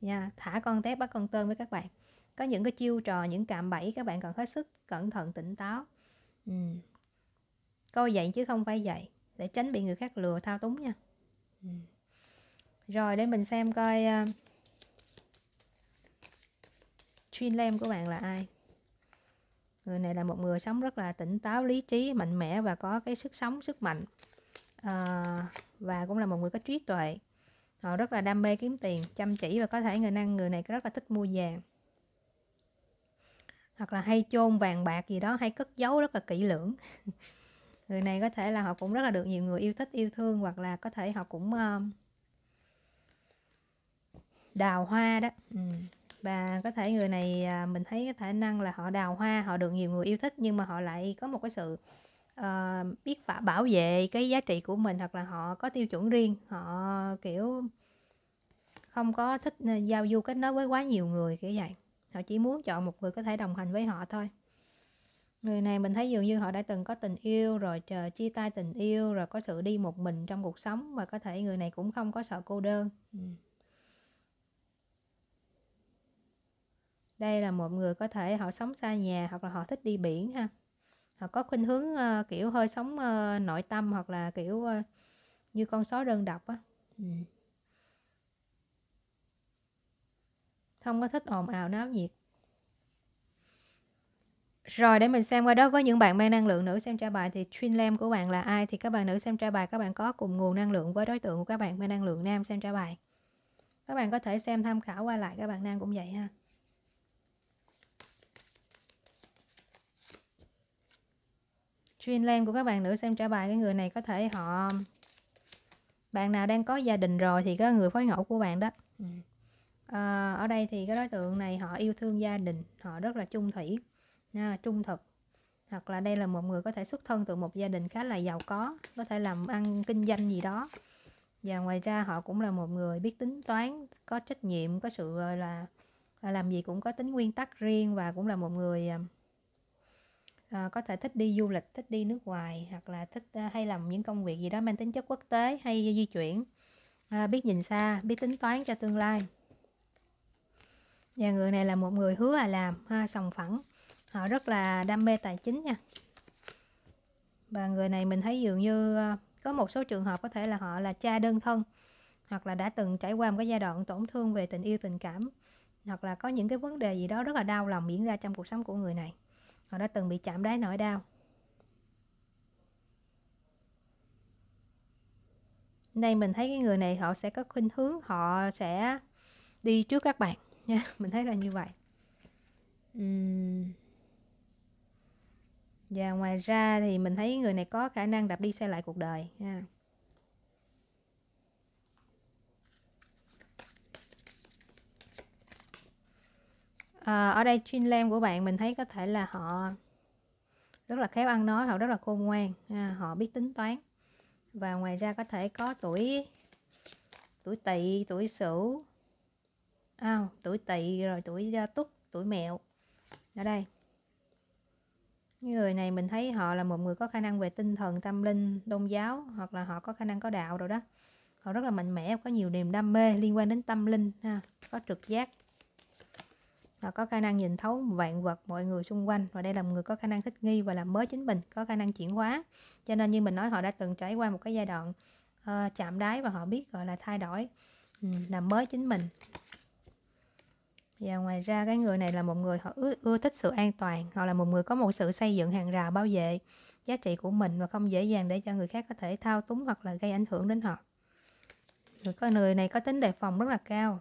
nha thả con tép bắt con tôm với các bạn có những cái chiêu trò những cạm bẫy các bạn cần hết sức cẩn thận tỉnh táo ừ. Coi vậy chứ không phải vậy Để tránh bị người khác lừa thao túng nha ừ. Rồi để mình xem coi uh, Chuyên lem của bạn là ai Người này là một người sống rất là tỉnh táo, lý trí, mạnh mẽ và có cái sức sống, sức mạnh à, Và cũng là một người có trí tuệ Họ rất là đam mê kiếm tiền, chăm chỉ và có thể người năng người này rất là thích mua vàng Hoặc là hay chôn vàng bạc gì đó, hay cất giấu rất là kỹ lưỡng *laughs* người này có thể là họ cũng rất là được nhiều người yêu thích yêu thương hoặc là có thể họ cũng uh, đào hoa đó ừ. và có thể người này uh, mình thấy cái khả năng là họ đào hoa họ được nhiều người yêu thích nhưng mà họ lại có một cái sự uh, biết phải bảo vệ cái giá trị của mình hoặc là họ có tiêu chuẩn riêng họ kiểu không có thích à, giao du kết nối với quá nhiều người kiểu vậy họ chỉ muốn chọn một người có thể đồng hành với họ thôi người này mình thấy dường như họ đã từng có tình yêu rồi chờ chia tay tình yêu rồi có sự đi một mình trong cuộc sống và có thể người này cũng không có sợ cô đơn ừ. đây là một người có thể họ sống xa nhà hoặc là họ thích đi biển ha họ có khuynh hướng uh, kiểu hơi sống uh, nội tâm hoặc là kiểu uh, như con sói đơn độc á ừ. không có thích ồn ào náo nhiệt rồi để mình xem qua đó với những bạn mang năng lượng nữ xem tra bài thì twin lam của bạn là ai thì các bạn nữ xem tra bài các bạn có cùng nguồn năng lượng với đối tượng của các bạn mang năng lượng nam xem tra bài. Các bạn có thể xem tham khảo qua lại các bạn nam cũng vậy ha. Twin lam của các bạn nữ xem trả bài cái người này có thể họ bạn nào đang có gia đình rồi thì có người phối ngẫu của bạn đó. À, ở đây thì cái đối tượng này họ yêu thương gia đình, họ rất là chung thủy nha, trung thực hoặc là đây là một người có thể xuất thân từ một gia đình khá là giàu có có thể làm ăn kinh doanh gì đó và ngoài ra họ cũng là một người biết tính toán có trách nhiệm có sự là, là làm gì cũng có tính nguyên tắc riêng và cũng là một người à, à, có thể thích đi du lịch thích đi nước ngoài hoặc là thích à, hay làm những công việc gì đó mang tính chất quốc tế hay di chuyển à, biết nhìn xa biết tính toán cho tương lai và người này là một người hứa là làm ha sòng phẳng họ rất là đam mê tài chính nha và người này mình thấy dường như ờ, có một số trường hợp có thể là họ là cha đơn thân hoặc là đã từng trải qua một cái giai đoạn tổn thương về tình yêu tình cảm hoặc là có những cái vấn đề gì đó rất là đau lòng diễn ra trong cuộc sống của người này họ đã từng bị chạm đáy nỗi đau đây mình thấy cái người này họ sẽ có khuynh hướng họ sẽ đi trước các bạn nha *laughs* mình thấy là như vậy uhm và ngoài ra thì mình thấy người này có khả năng đạp đi xe lại cuộc đời ha. À, ở đây chuyên lam của bạn mình thấy có thể là họ rất là khéo ăn nói họ rất là khôn ngoan ha. họ biết tính toán và ngoài ra có thể có tuổi tuổi tỵ tuổi sửu à, tuổi tỵ rồi tuổi gia túc tuổi mẹo ở đây những người này mình thấy họ là một người có khả năng về tinh thần tâm linh tôn giáo hoặc là họ có khả năng có đạo rồi đó họ rất là mạnh mẽ có nhiều niềm đam mê liên quan đến tâm linh ha có trực giác họ có khả năng nhìn thấu vạn vật mọi người xung quanh và đây là một người có khả năng thích nghi và làm mới chính mình có khả năng chuyển hóa cho nên như mình nói họ đã từng trải qua một cái giai đoạn uh, chạm đáy và họ biết gọi là thay đổi ừ, làm mới chính mình và dạ, ngoài ra cái người này là một người họ ưa, ưa thích sự an toàn họ là một người có một sự xây dựng hàng rào bảo vệ giá trị của mình và không dễ dàng để cho người khác có thể thao túng hoặc là gây ảnh hưởng đến họ người có người này có tính đề phòng rất là cao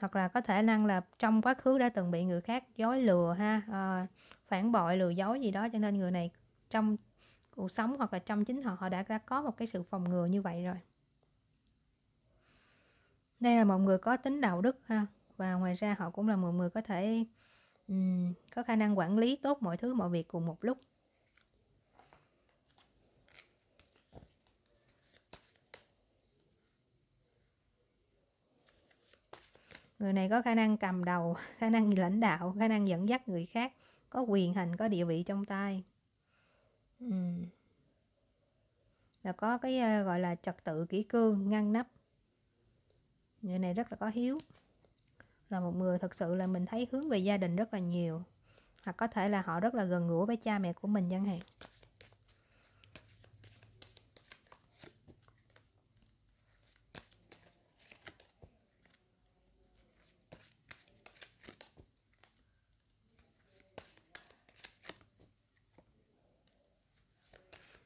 hoặc là có thể năng là trong quá khứ đã từng bị người khác dối lừa ha à, phản bội lừa dối gì đó cho nên người này trong cuộc sống hoặc là trong chính họ họ đã, đã có một cái sự phòng ngừa như vậy rồi đây là một người có tính đạo đức ha và ngoài ra họ cũng là một người có thể um, có khả năng quản lý tốt mọi thứ mọi việc cùng một lúc người này có khả năng cầm đầu *laughs* khả năng lãnh đạo khả năng dẫn dắt người khác có quyền hành có địa vị trong tay uhm. là có cái uh, gọi là trật tự kỹ cương ngăn nắp người này rất là có hiếu là một người thực sự là mình thấy hướng về gia đình rất là nhiều hoặc có thể là họ rất là gần gũi với cha mẹ của mình chẳng hạn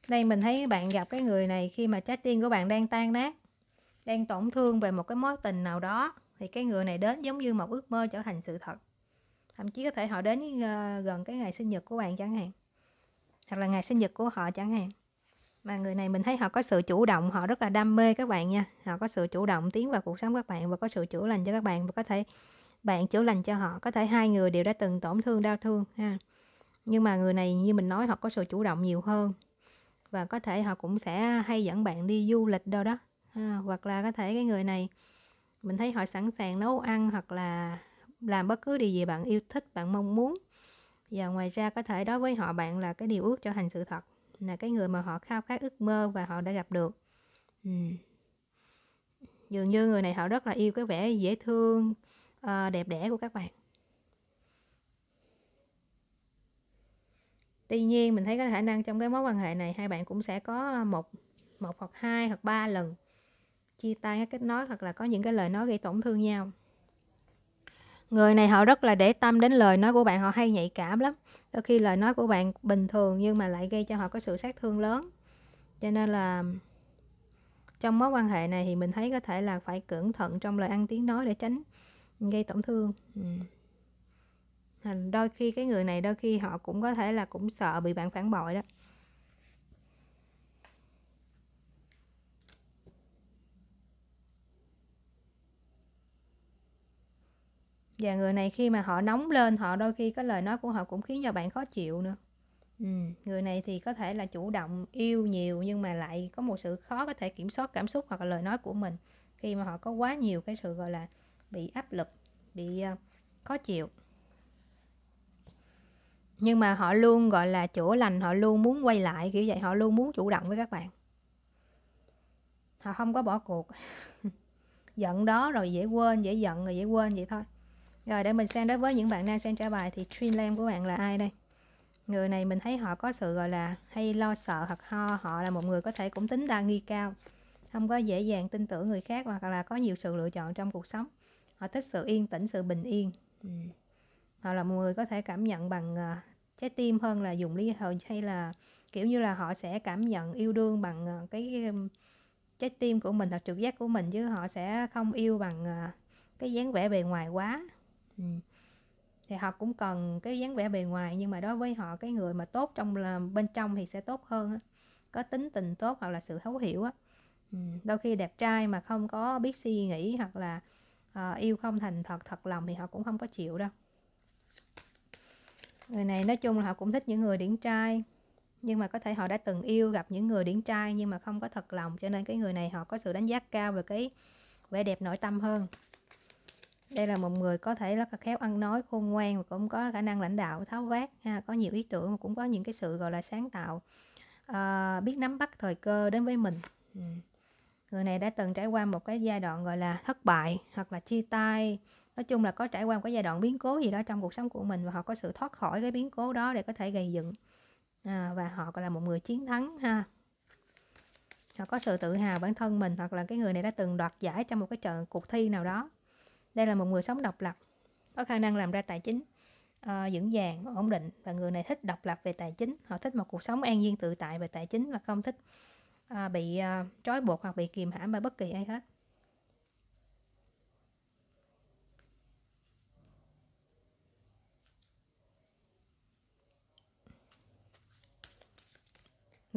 Đây mình thấy bạn gặp cái người này khi mà trái tim của bạn đang tan nát, đang tổn thương về một cái mối tình nào đó thì cái người này đến giống như một ước mơ trở thành sự thật thậm chí có thể họ đến ờ, gần cái ngày sinh nhật của bạn chẳng hạn hoặc là ngày sinh nhật của họ chẳng hạn mà người này mình thấy họ có sự chủ động họ rất là đam mê các bạn nha họ có sự chủ động tiến vào cuộc sống các bạn và có sự chữa lành cho các bạn và có thể bạn chữa lành cho họ có thể hai người đều đã từng tổn thương đau thương ha nhưng mà người này như mình nói họ có sự chủ động nhiều hơn và có thể họ cũng sẽ hay dẫn bạn đi du lịch đâu đó ha. hoặc là có thể cái người này mình thấy họ sẵn sàng nấu ăn hoặc là làm bất cứ điều gì bạn yêu thích bạn mong muốn và ngoài ra có thể đối với họ bạn là cái điều ước trở thành sự thật là cái người mà họ khao khát ước mơ và họ đã gặp được ừ. dường như người này họ rất là yêu cái vẻ dễ thương ờ, đẹp đẽ của các bạn tuy nhiên mình thấy có khả năng trong cái mối quan hệ này hai bạn cũng sẽ có một một hoặc hai hoặc ba lần chia tay hay kết nối hoặc là có những cái lời nói gây tổn thương nhau người này họ rất là để tâm đến lời nói của bạn họ hay nhạy cảm lắm đôi khi lời nói của bạn bình thường nhưng mà lại gây cho họ có sự sát thương lớn cho nên là trong mối quan hệ này thì mình thấy có thể là phải cẩn thận trong lời ăn tiếng nói để tránh gây tổn thương ừ. đôi khi cái người này đôi khi họ cũng có thể là cũng sợ bị bạn phản bội đó và người này khi mà họ nóng lên họ đôi khi có lời nói của họ cũng khiến cho bạn khó chịu nữa ừ, người này thì có thể là chủ động yêu nhiều nhưng mà lại có một sự khó có thể kiểm soát cảm xúc hoặc là lời nói của mình khi mà họ có quá nhiều cái sự gọi là bị áp lực bị ờ, khó chịu nhưng mà họ luôn gọi là chữa lành họ luôn muốn quay lại kiểu vậy họ luôn muốn chủ động với các bạn họ không có bỏ cuộc *laughs* giận đó rồi dễ quên dễ giận rồi dễ quên vậy thôi rồi để mình sang đối với những bạn nam xem trả bài thì Twin Lam của bạn là ai đây? Người này mình thấy họ có sự gọi là hay lo sợ hoặc ho, họ là một người có thể cũng tính đa nghi cao, không có dễ dàng tin tưởng người khác hoặc là có nhiều sự lựa chọn trong cuộc sống. Họ thích sự yên tĩnh, sự bình yên. Ừ. Họ là một người có thể cảm nhận bằng uh, trái tim hơn là dùng lý hồi hay là kiểu như là họ sẽ cảm nhận yêu đương bằng uh, cái um, trái tim của mình hoặc trực giác của mình chứ họ sẽ không yêu bằng uh, cái dáng vẻ bề ngoài quá Ừ. thì họ cũng cần cái dáng vẻ bề ngoài nhưng mà đối với họ cái người mà tốt trong là bên trong thì sẽ tốt hơn á. có tính tình tốt hoặc là sự thấu hiểu á ừ. đôi khi đẹp trai mà không có biết suy nghĩ hoặc là à, yêu không thành thật thật lòng thì họ cũng không có chịu đâu người này nói chung là họ cũng thích những người điển trai nhưng mà có thể họ đã từng yêu gặp những người điển trai nhưng mà không có thật lòng cho nên cái người này họ có sự đánh giá cao về cái vẻ đẹp nội tâm hơn đây là một người có thể rất là khéo ăn nói khôn ngoan và cũng có khả năng lãnh đạo tháo vát ha có nhiều ý tưởng cũng có những cái sự gọi là sáng tạo à, biết nắm bắt thời cơ đến với mình ừ. người này đã từng trải qua một cái giai đoạn gọi là thất bại hoặc là chia tay nói chung là có trải qua một cái giai đoạn biến cố gì đó trong cuộc sống của mình và họ có sự thoát khỏi cái biến cố đó để có thể gây dựng à, và họ gọi là một người chiến thắng ha họ có sự tự hào bản thân mình hoặc là cái người này đã từng đoạt giải trong một cái trận cuộc thi nào đó đây là một người sống độc lập có khả năng làm ra tài chính uh, vững vàng ổn định và người này thích độc lập về tài chính họ thích một cuộc sống an nhiên tự tại về tài chính và không thích uh, bị uh, trói buộc hoặc bị kìm hãm bởi bất kỳ ai hết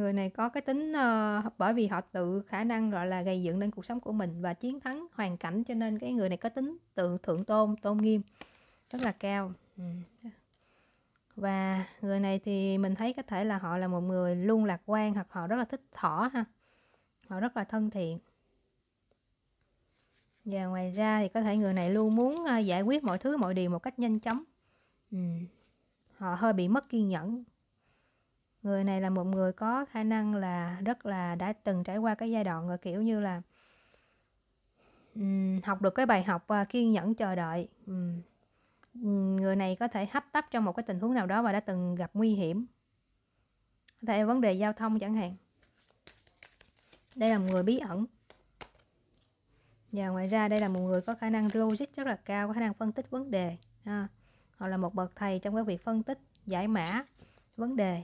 người này có cái tính uh, bởi vì họ tự khả năng gọi là gây dựng nên cuộc sống của mình và chiến thắng hoàn cảnh cho nên cái người này có tính tự thượng tôn tôn nghiêm rất là cao ừ. và người này thì mình thấy có thể là họ là một người luôn lạc quan hoặc họ rất là thích thỏ ha họ rất là thân thiện và ngoài ra thì có thể người này luôn muốn ờ, giải quyết mọi thứ mọi điều một cách nhanh chóng ừ. họ hơi bị mất kiên nhẫn người này là một người có khả năng là rất là đã từng trải qua cái giai đoạn rồi kiểu như là um, học được cái bài học và kiên nhẫn chờ đợi um, người này có thể hấp tấp trong một cái tình huống nào đó và đã từng gặp nguy hiểm có thể vấn đề giao thông chẳng hạn đây là một người bí ẩn và ngoài ra đây là một người có khả năng logic rất là cao có khả năng phân tích vấn đề ha. họ là một bậc thầy trong cái việc phân tích giải mã vấn đề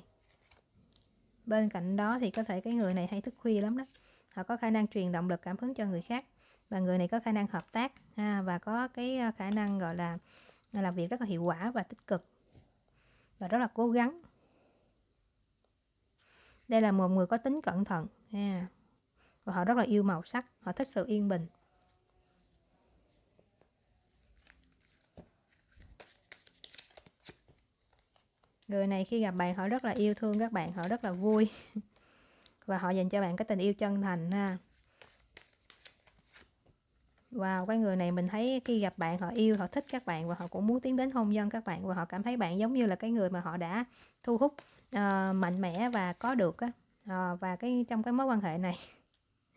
bên cạnh đó thì có thể cái người này hay thức khuya lắm đó họ có khả năng truyền động lực cảm hứng cho người khác và người này có khả năng hợp tác ha, và có cái ờ, khả năng gọi là ờ, làm việc rất là hiệu quả và tích cực và rất là cố gắng đây là một người có tính cẩn thận ha. và họ rất là yêu màu sắc họ thích sự yên bình người này khi gặp bạn họ rất là yêu thương các bạn họ rất là vui *laughs* và họ dành cho bạn cái tình yêu chân thành ha Wow, cái người này mình thấy khi gặp bạn họ yêu, họ thích các bạn và họ cũng muốn tiến đến hôn nhân các bạn và họ cảm thấy bạn giống như là cái người mà họ đã thu hút uh, mạnh mẽ và có được á uh, và cái trong cái mối quan hệ này.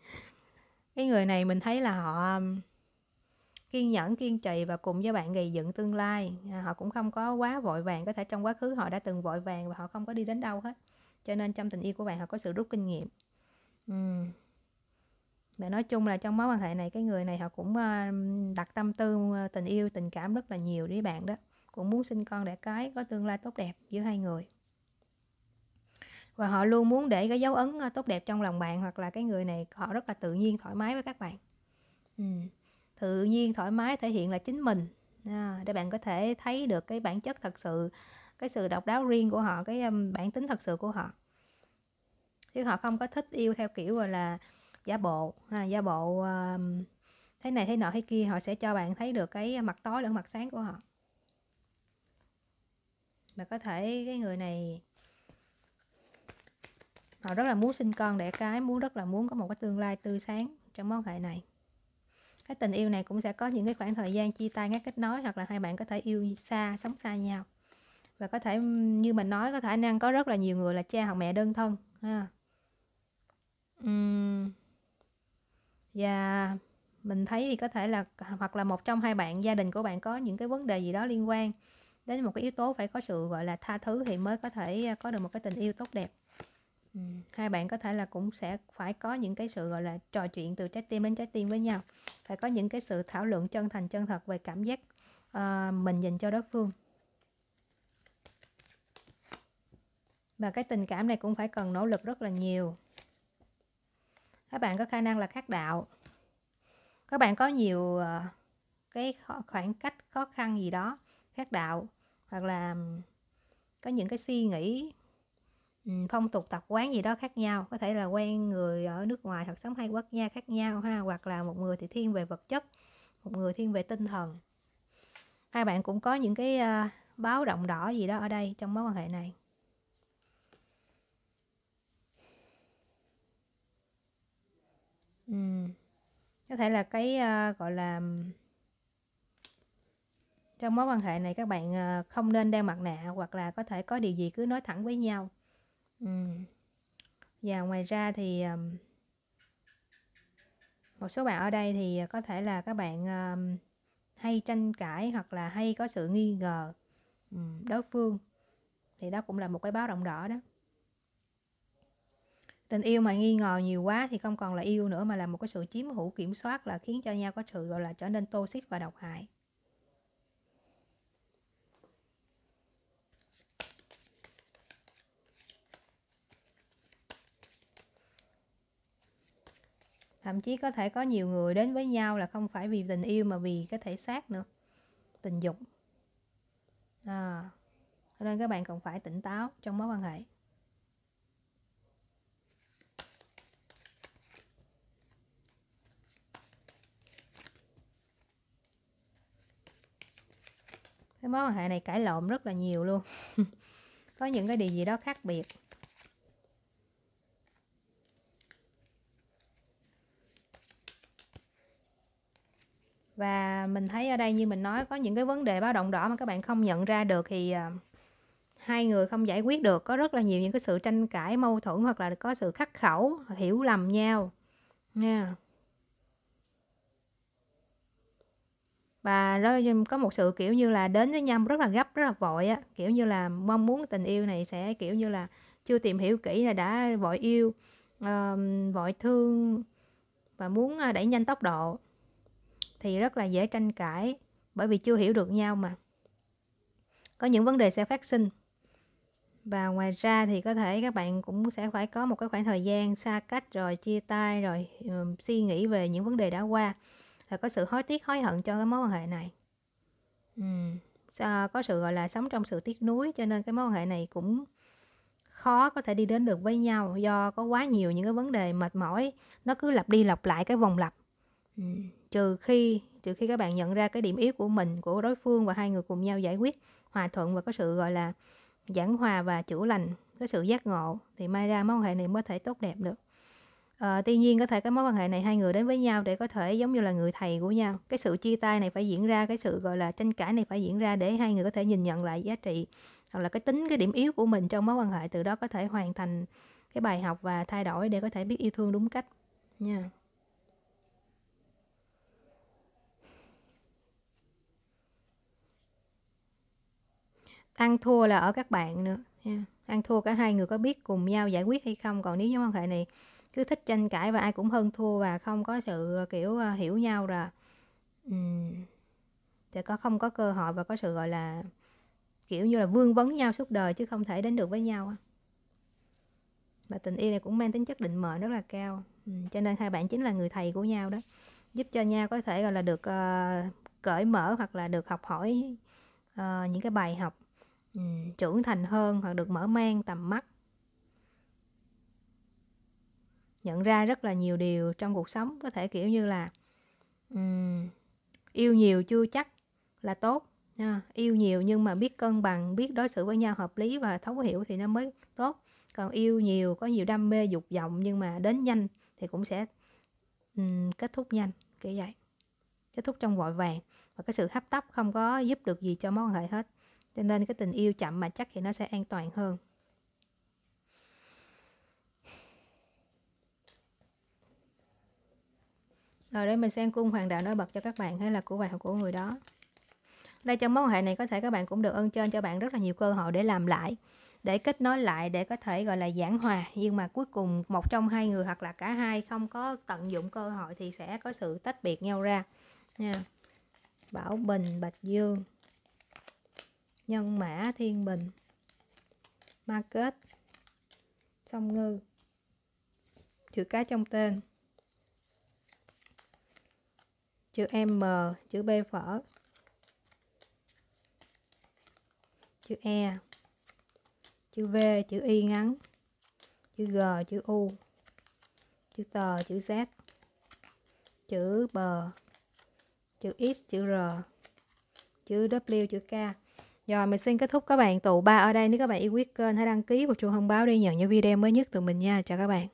*laughs* cái người này mình thấy là họ kiên nhẫn kiên trì và cùng với bạn gây dựng tương lai à, họ cũng không có quá vội vàng có thể trong quá khứ họ đã từng vội vàng và họ không có đi đến đâu hết cho nên trong tình yêu của bạn họ có sự rút kinh nghiệm ừ. và nói chung là trong mối quan hệ này cái người này họ cũng ờ, đặt tâm tư ờ, tình yêu tình cảm rất là nhiều với bạn đó cũng muốn sinh con đẻ cái có tương lai tốt đẹp giữa hai người và họ luôn muốn để cái dấu ấn ờ, tốt đẹp trong lòng bạn hoặc là cái người này họ rất là tự nhiên thoải mái với các bạn ừ tự nhiên thoải mái thể hiện là chính mình à, để bạn có thể thấy được cái bản chất thật sự cái sự độc đáo riêng của họ cái um, bản tính thật sự của họ chứ họ không có thích yêu theo kiểu gọi là giả bộ à, giả bộ um, thế này thế nọ thế kia họ sẽ cho bạn thấy được cái mặt tối lẫn mặt sáng của họ mà có thể cái người này họ rất là muốn sinh con đẻ cái muốn rất là muốn có một cái tương lai tươi sáng trong mối quan hệ này cái tình yêu này cũng sẽ có những cái khoảng thời gian chia tay ngắt kết nối hoặc là hai bạn có thể yêu xa sống xa nhau và có thể như mình nói có khả năng có rất là nhiều người là cha hoặc mẹ đơn thân ha và mình thấy thì có thể là hoặc là một trong hai bạn gia đình của bạn có những cái vấn đề gì đó liên quan đến một cái yếu tố phải có sự gọi là tha thứ thì mới có thể à, có được một cái tình yêu tốt đẹp Ừ, hai bạn có thể là cũng sẽ phải có những cái sự gọi là trò chuyện từ trái tim đến trái tim với nhau phải có những cái sự thảo luận chân thành chân thật về cảm giác uh, mình dành cho đối phương và cái tình cảm này cũng phải cần nỗ lực rất là nhiều các bạn có khả năng là khác đạo các bạn có nhiều uh, cái khoảng cách khó khăn gì đó khác đạo hoặc là có những cái suy nghĩ Ừ, phong tục tập quán gì đó khác nhau có thể là quen người ở nước ngoài hoặc sống hai quốc gia khác nhau ha hoặc là một người thì thiên về vật chất một người thiên về tinh thần hai bạn cũng có những cái uh, báo động đỏ gì đó ở đây trong mối quan hệ này uhm. có thể là cái uh, gọi là trong mối quan hệ này các bạn à, không nên đeo mặt nạ hoặc là có thể có điều gì cứ nói thẳng với nhau và ngoài ra thì một số bạn ở đây thì có thể là các bạn hay tranh cãi hoặc là hay có sự nghi ngờ đối phương thì đó cũng là một cái báo động đỏ đó tình yêu mà nghi ngờ nhiều quá thì không còn là yêu nữa mà là một cái sự chiếm hữu kiểm soát là khiến cho nhau có sự gọi là trở nên toxic và độc hại thậm chí có thể có nhiều người đến với nhau là không phải vì tình yêu mà vì cái thể xác nữa tình dục à, nên các bạn cần phải tỉnh táo trong mối quan hệ cái mối quan hệ này cãi lộn rất là nhiều luôn *laughs* có những cái điều gì đó khác biệt và mình thấy ở đây như mình nói có những cái vấn đề báo động đỏ mà các bạn không nhận ra được thì ờ, hai người không giải quyết được có rất là nhiều những cái sự tranh cãi mâu thuẫn hoặc là có sự khắc khẩu hiểu lầm nhau nha và nó có một sự kiểu như là đến với nhau rất là gấp rất là vội á kiểu như là mong muốn tình yêu này sẽ kiểu như là chưa tìm hiểu kỹ là đã vội yêu uh, vội thương và muốn ờ, đẩy nhanh tốc độ thì rất là dễ tranh cãi bởi vì chưa hiểu được nhau mà có những vấn đề sẽ phát sinh và ngoài ra thì có thể các bạn cũng sẽ phải có một cái khoảng thời gian xa cách rồi chia tay rồi um, suy nghĩ về những vấn đề đã qua là có sự hối tiếc hối hận cho cái mối quan hệ này uhm. có sự gọi là sống trong sự tiếc nuối cho nên cái mối quan hệ này cũng khó có thể đi đến được với nhau do có quá nhiều những cái vấn đề mệt mỏi nó cứ lặp đi lặp lại cái vòng lặp uhm trừ khi trừ khi các bạn nhận ra cái điểm yếu của mình của đối phương và hai người cùng nhau giải quyết hòa thuận và có sự gọi là giảng hòa và chữa lành cái sự giác ngộ thì mai ra mối quan hệ này mới có thể tốt đẹp được à, tuy nhiên có thể cái mối quan hệ này hai người đến với nhau để có thể giống như là người thầy của nhau cái sự chia tay này phải diễn ra cái sự gọi là tranh cãi này phải diễn ra để hai người có thể nhìn nhận lại giá trị hoặc là cái tính cái điểm yếu của mình trong mối quan hệ từ đó có thể hoàn thành cái bài học và thay đổi để có thể biết yêu thương đúng cách nha yeah. ăn thua là ở các bạn nữa nha ăn thua cả hai người có biết cùng nhau giải quyết hay không còn nếu nhóm quan hệ này cứ thích tranh cãi và ai cũng hơn thua và không có sự ờ, kiểu ờ, hiểu nhau rồi uhm, sẽ có không có cơ hội và có sự gọi là kiểu như là vương vấn nhau suốt đời chứ không thể đến được với nhau mà tình yêu này cũng mang tính chất định mệnh rất là cao ừ, cho nên hai bạn chính là người thầy của nhau đó giúp cho nhau có thể gọi là được uh, cởi mở hoặc là được học hỏi uh, những cái bài học ừ, trưởng thành hơn hoặc được mở mang tầm mắt nhận ra rất là nhiều điều trong cuộc sống có thể kiểu như là um, yêu nhiều chưa chắc là tốt nha. yêu nhiều nhưng mà biết cân bằng biết đối xử với nhau hợp lý và thấu hiểu thì nó mới tốt còn yêu nhiều có nhiều đam mê dục vọng nhưng mà đến nhanh thì cũng sẽ um, kết thúc nhanh kiểu vậy kết thúc trong vội vàng và cái sự hấp tấp không có giúp được gì cho mối quan hệ hết cho nên cái tình yêu chậm mà chắc thì nó sẽ an toàn hơn Rồi đây mình xem cung hoàng đạo nổi bật cho các bạn hay là của bạn của người đó. Đây trong mối quan hệ này có thể các bạn cũng được ơn trên cho bạn rất là nhiều cơ hội để làm lại, để kết nối lại, để có thể gọi là giảng hòa. Nhưng mà cuối cùng một trong hai người hoặc là cả hai không có tận dụng cơ hội thì sẽ có sự tách biệt nhau ra. Nha. Bảo Bình, Bạch Dương, nhân mã thiên bình market song ngư chữ cái trong tên chữ m chữ b phở chữ e chữ v chữ y ngắn chữ g chữ u chữ tờ chữ z chữ b chữ x chữ r chữ w chữ k rồi mình xin kết thúc các bạn tụ ba ở đây. Nếu các bạn yêu quý kênh hãy đăng ký và chuông thông báo để nhận những video mới nhất từ mình nha. Chào các bạn.